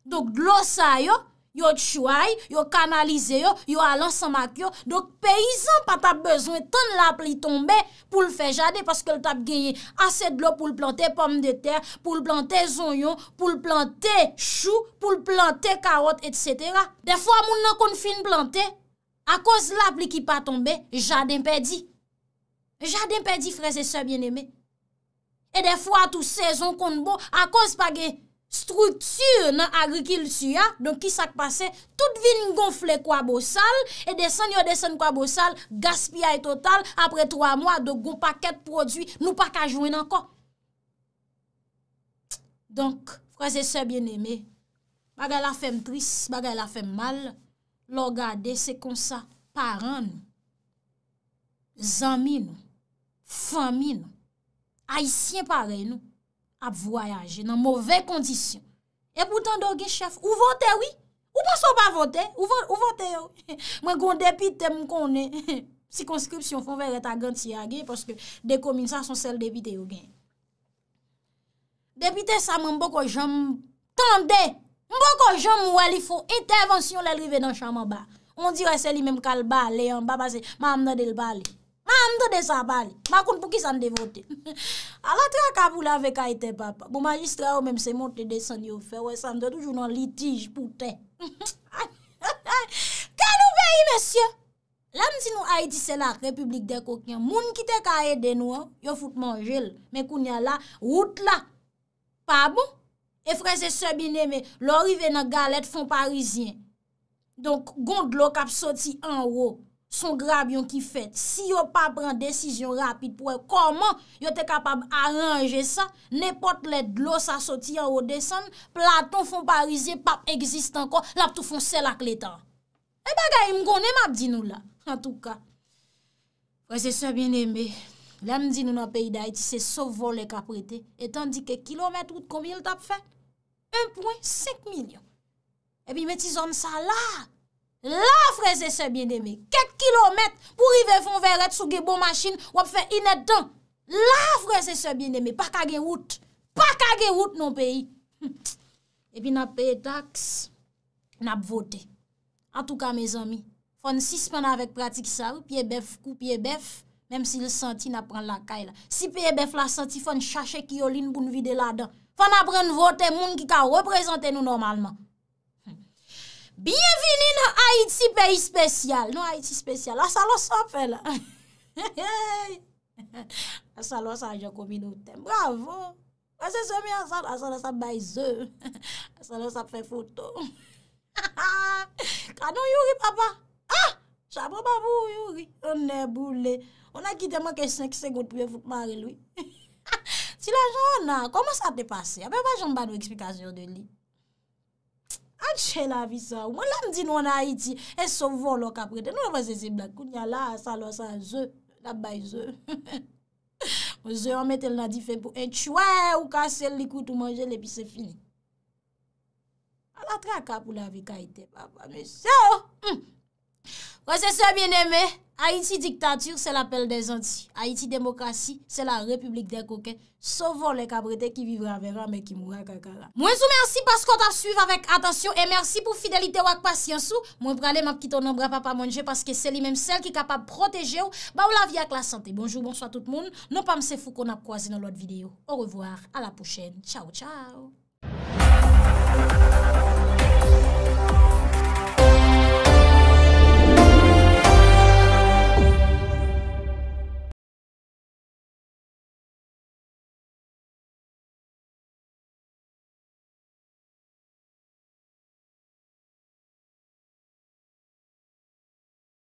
Dok glosa yo, Yo tchouay, yo kanalize yo, yo alansan mak yo. Dok peyizan pa ta bezwen ton la pli tombe pou l fe jade. Paske l ta gyeye aset lo pou l plante pom de ter, pou l plante zonyon, pou l plante chou, pou l plante karot, etc. Defwa moun nan kon fin plante, a koz la pli ki pa tombe, jade mpe di. Jade mpe di freze se bieneme. E defwa tou sezon kon bo, a koz pa gyeye. Strutur nan agrikil suya, donk isak pase, tout vin gonfle kwa bo sal, e desen yo desen kwa bo sal, gaspia e total, apre 3 mwa, do gon paket prodwi, nou pak a jwen anko. Donk, fraze se bien eme, bagay la fem tris, bagay la fem mal, logade se konsa, paran nou, zami nou, fami nou, aisyen pare nou, ap voyaje nan mouvè kondisyon. E poutan do gen chèf, ou vote wè? Ou ponson pa vote? Ou vote yo? Mwen kon depite, mwen kon ne, si konskripsyon fon vè reta ganti ya gen, porske de kominsan son sel depite yo gen. Depite sa mwen mbok o jom, tande, mbok o jom wè li fò, intervensyon lè li vè nan chaman ba. On di wè se li mèm kal ba, le yon baba se, ma mnen de l'ba li. Ma amde de sa bali. Ma koun pou ki san devote. A la tra kabou la ve kaiten papa. Bo magistra yo menm se monte de san yo fe. We san de toujou nan litij. Pouten. Ken nou ve yi, mesye? Lan ti nou Haiti, se la Republik de Kokien. Moun ki te kaede nou, yo foute manjel. Men koun ya la, route la. Pa bon? E freze se bineme, lor ive nan galet fon parizien. Donk gond lo kap soti an ro. Son grab yon ki fèt, si yo pa pran desisyon rapide pou e, koman yo te kapab aranje sa, nepot let glos sa soti an ou desan, platon fon parize, pap egzist ankon, lap tou fon sel ak letan. E bagay, mgon, em ap di nou la. En tou ka, wè se se bin embe, lèm di nou nan peyi da eti se so vol ek ap rete, etan di ke kilometrout konmye l tap fèt? 1.5 milyon. E pi meti zon sa lak. La freze se byen deme, ket kilomet pou rive fon veret sou ge bon masjin wap fe inet dan. La freze se byen deme, pa kage wout, pa kage wout nou peyi. E pi nap peye taks, nap vote. An tou ka me zami, fon sispen avèk pratik sa, piye bef, kou piye bef, mem si li senti nap pren lakay la. Si piye bef la senti, fon chache ki yolin pou nou vide la dan. Fon apren vote moun ki ka reprezente nou normalman. Bienveni nan Haiti peyi spesyal. Non Haiti spesyal, an salon sa pe la. An salon sa anjou komi nou tem. Bravo. Wese se mi an salon, an salon sa bay ze. An salon sa pre foto. Kanon yuri papa. Ah! Chabon babou yuri. On ne boulé. On a gite man kesen ki segout pouye foute mare lwi. Ti la jona, koman sa te pase? Ape wajon bado eksplikasyon deni. Anche la vi sa ou. Mwen la mdi nou an a iti. E so von lou kap rete. Nou la vase zi blakou. Nya la salwa san zè. La bay zè. Mwen zè yon met el nan di fe pou. E tchouè e, ou kase likout ou manjele. Epi se fini. An la tra kap ou la vi ka ite. Papa me sè ou. Kose se oh! hmm. bien eme. Haïti diktatür se la pèl de zanti. Haïti demokrasi se la republik de koken. Sovon le kabrete ki vivran vevan men ki mwak akala. Mwen sou mersi paskot ap suiv avèk. Atasyon e mersi pou fidelite wak pasyansou. Mwen pralè m ap kiton an bra pa pa mwenje paske se li menm sel ki kapap proteje ou ba ou la vi ak la sante. Bonjour, bonsoit tout moun. Non pa mse fou kon ap kwaze nan lot videyo. Au revoir, a la pouchèd. Tchao, tchao.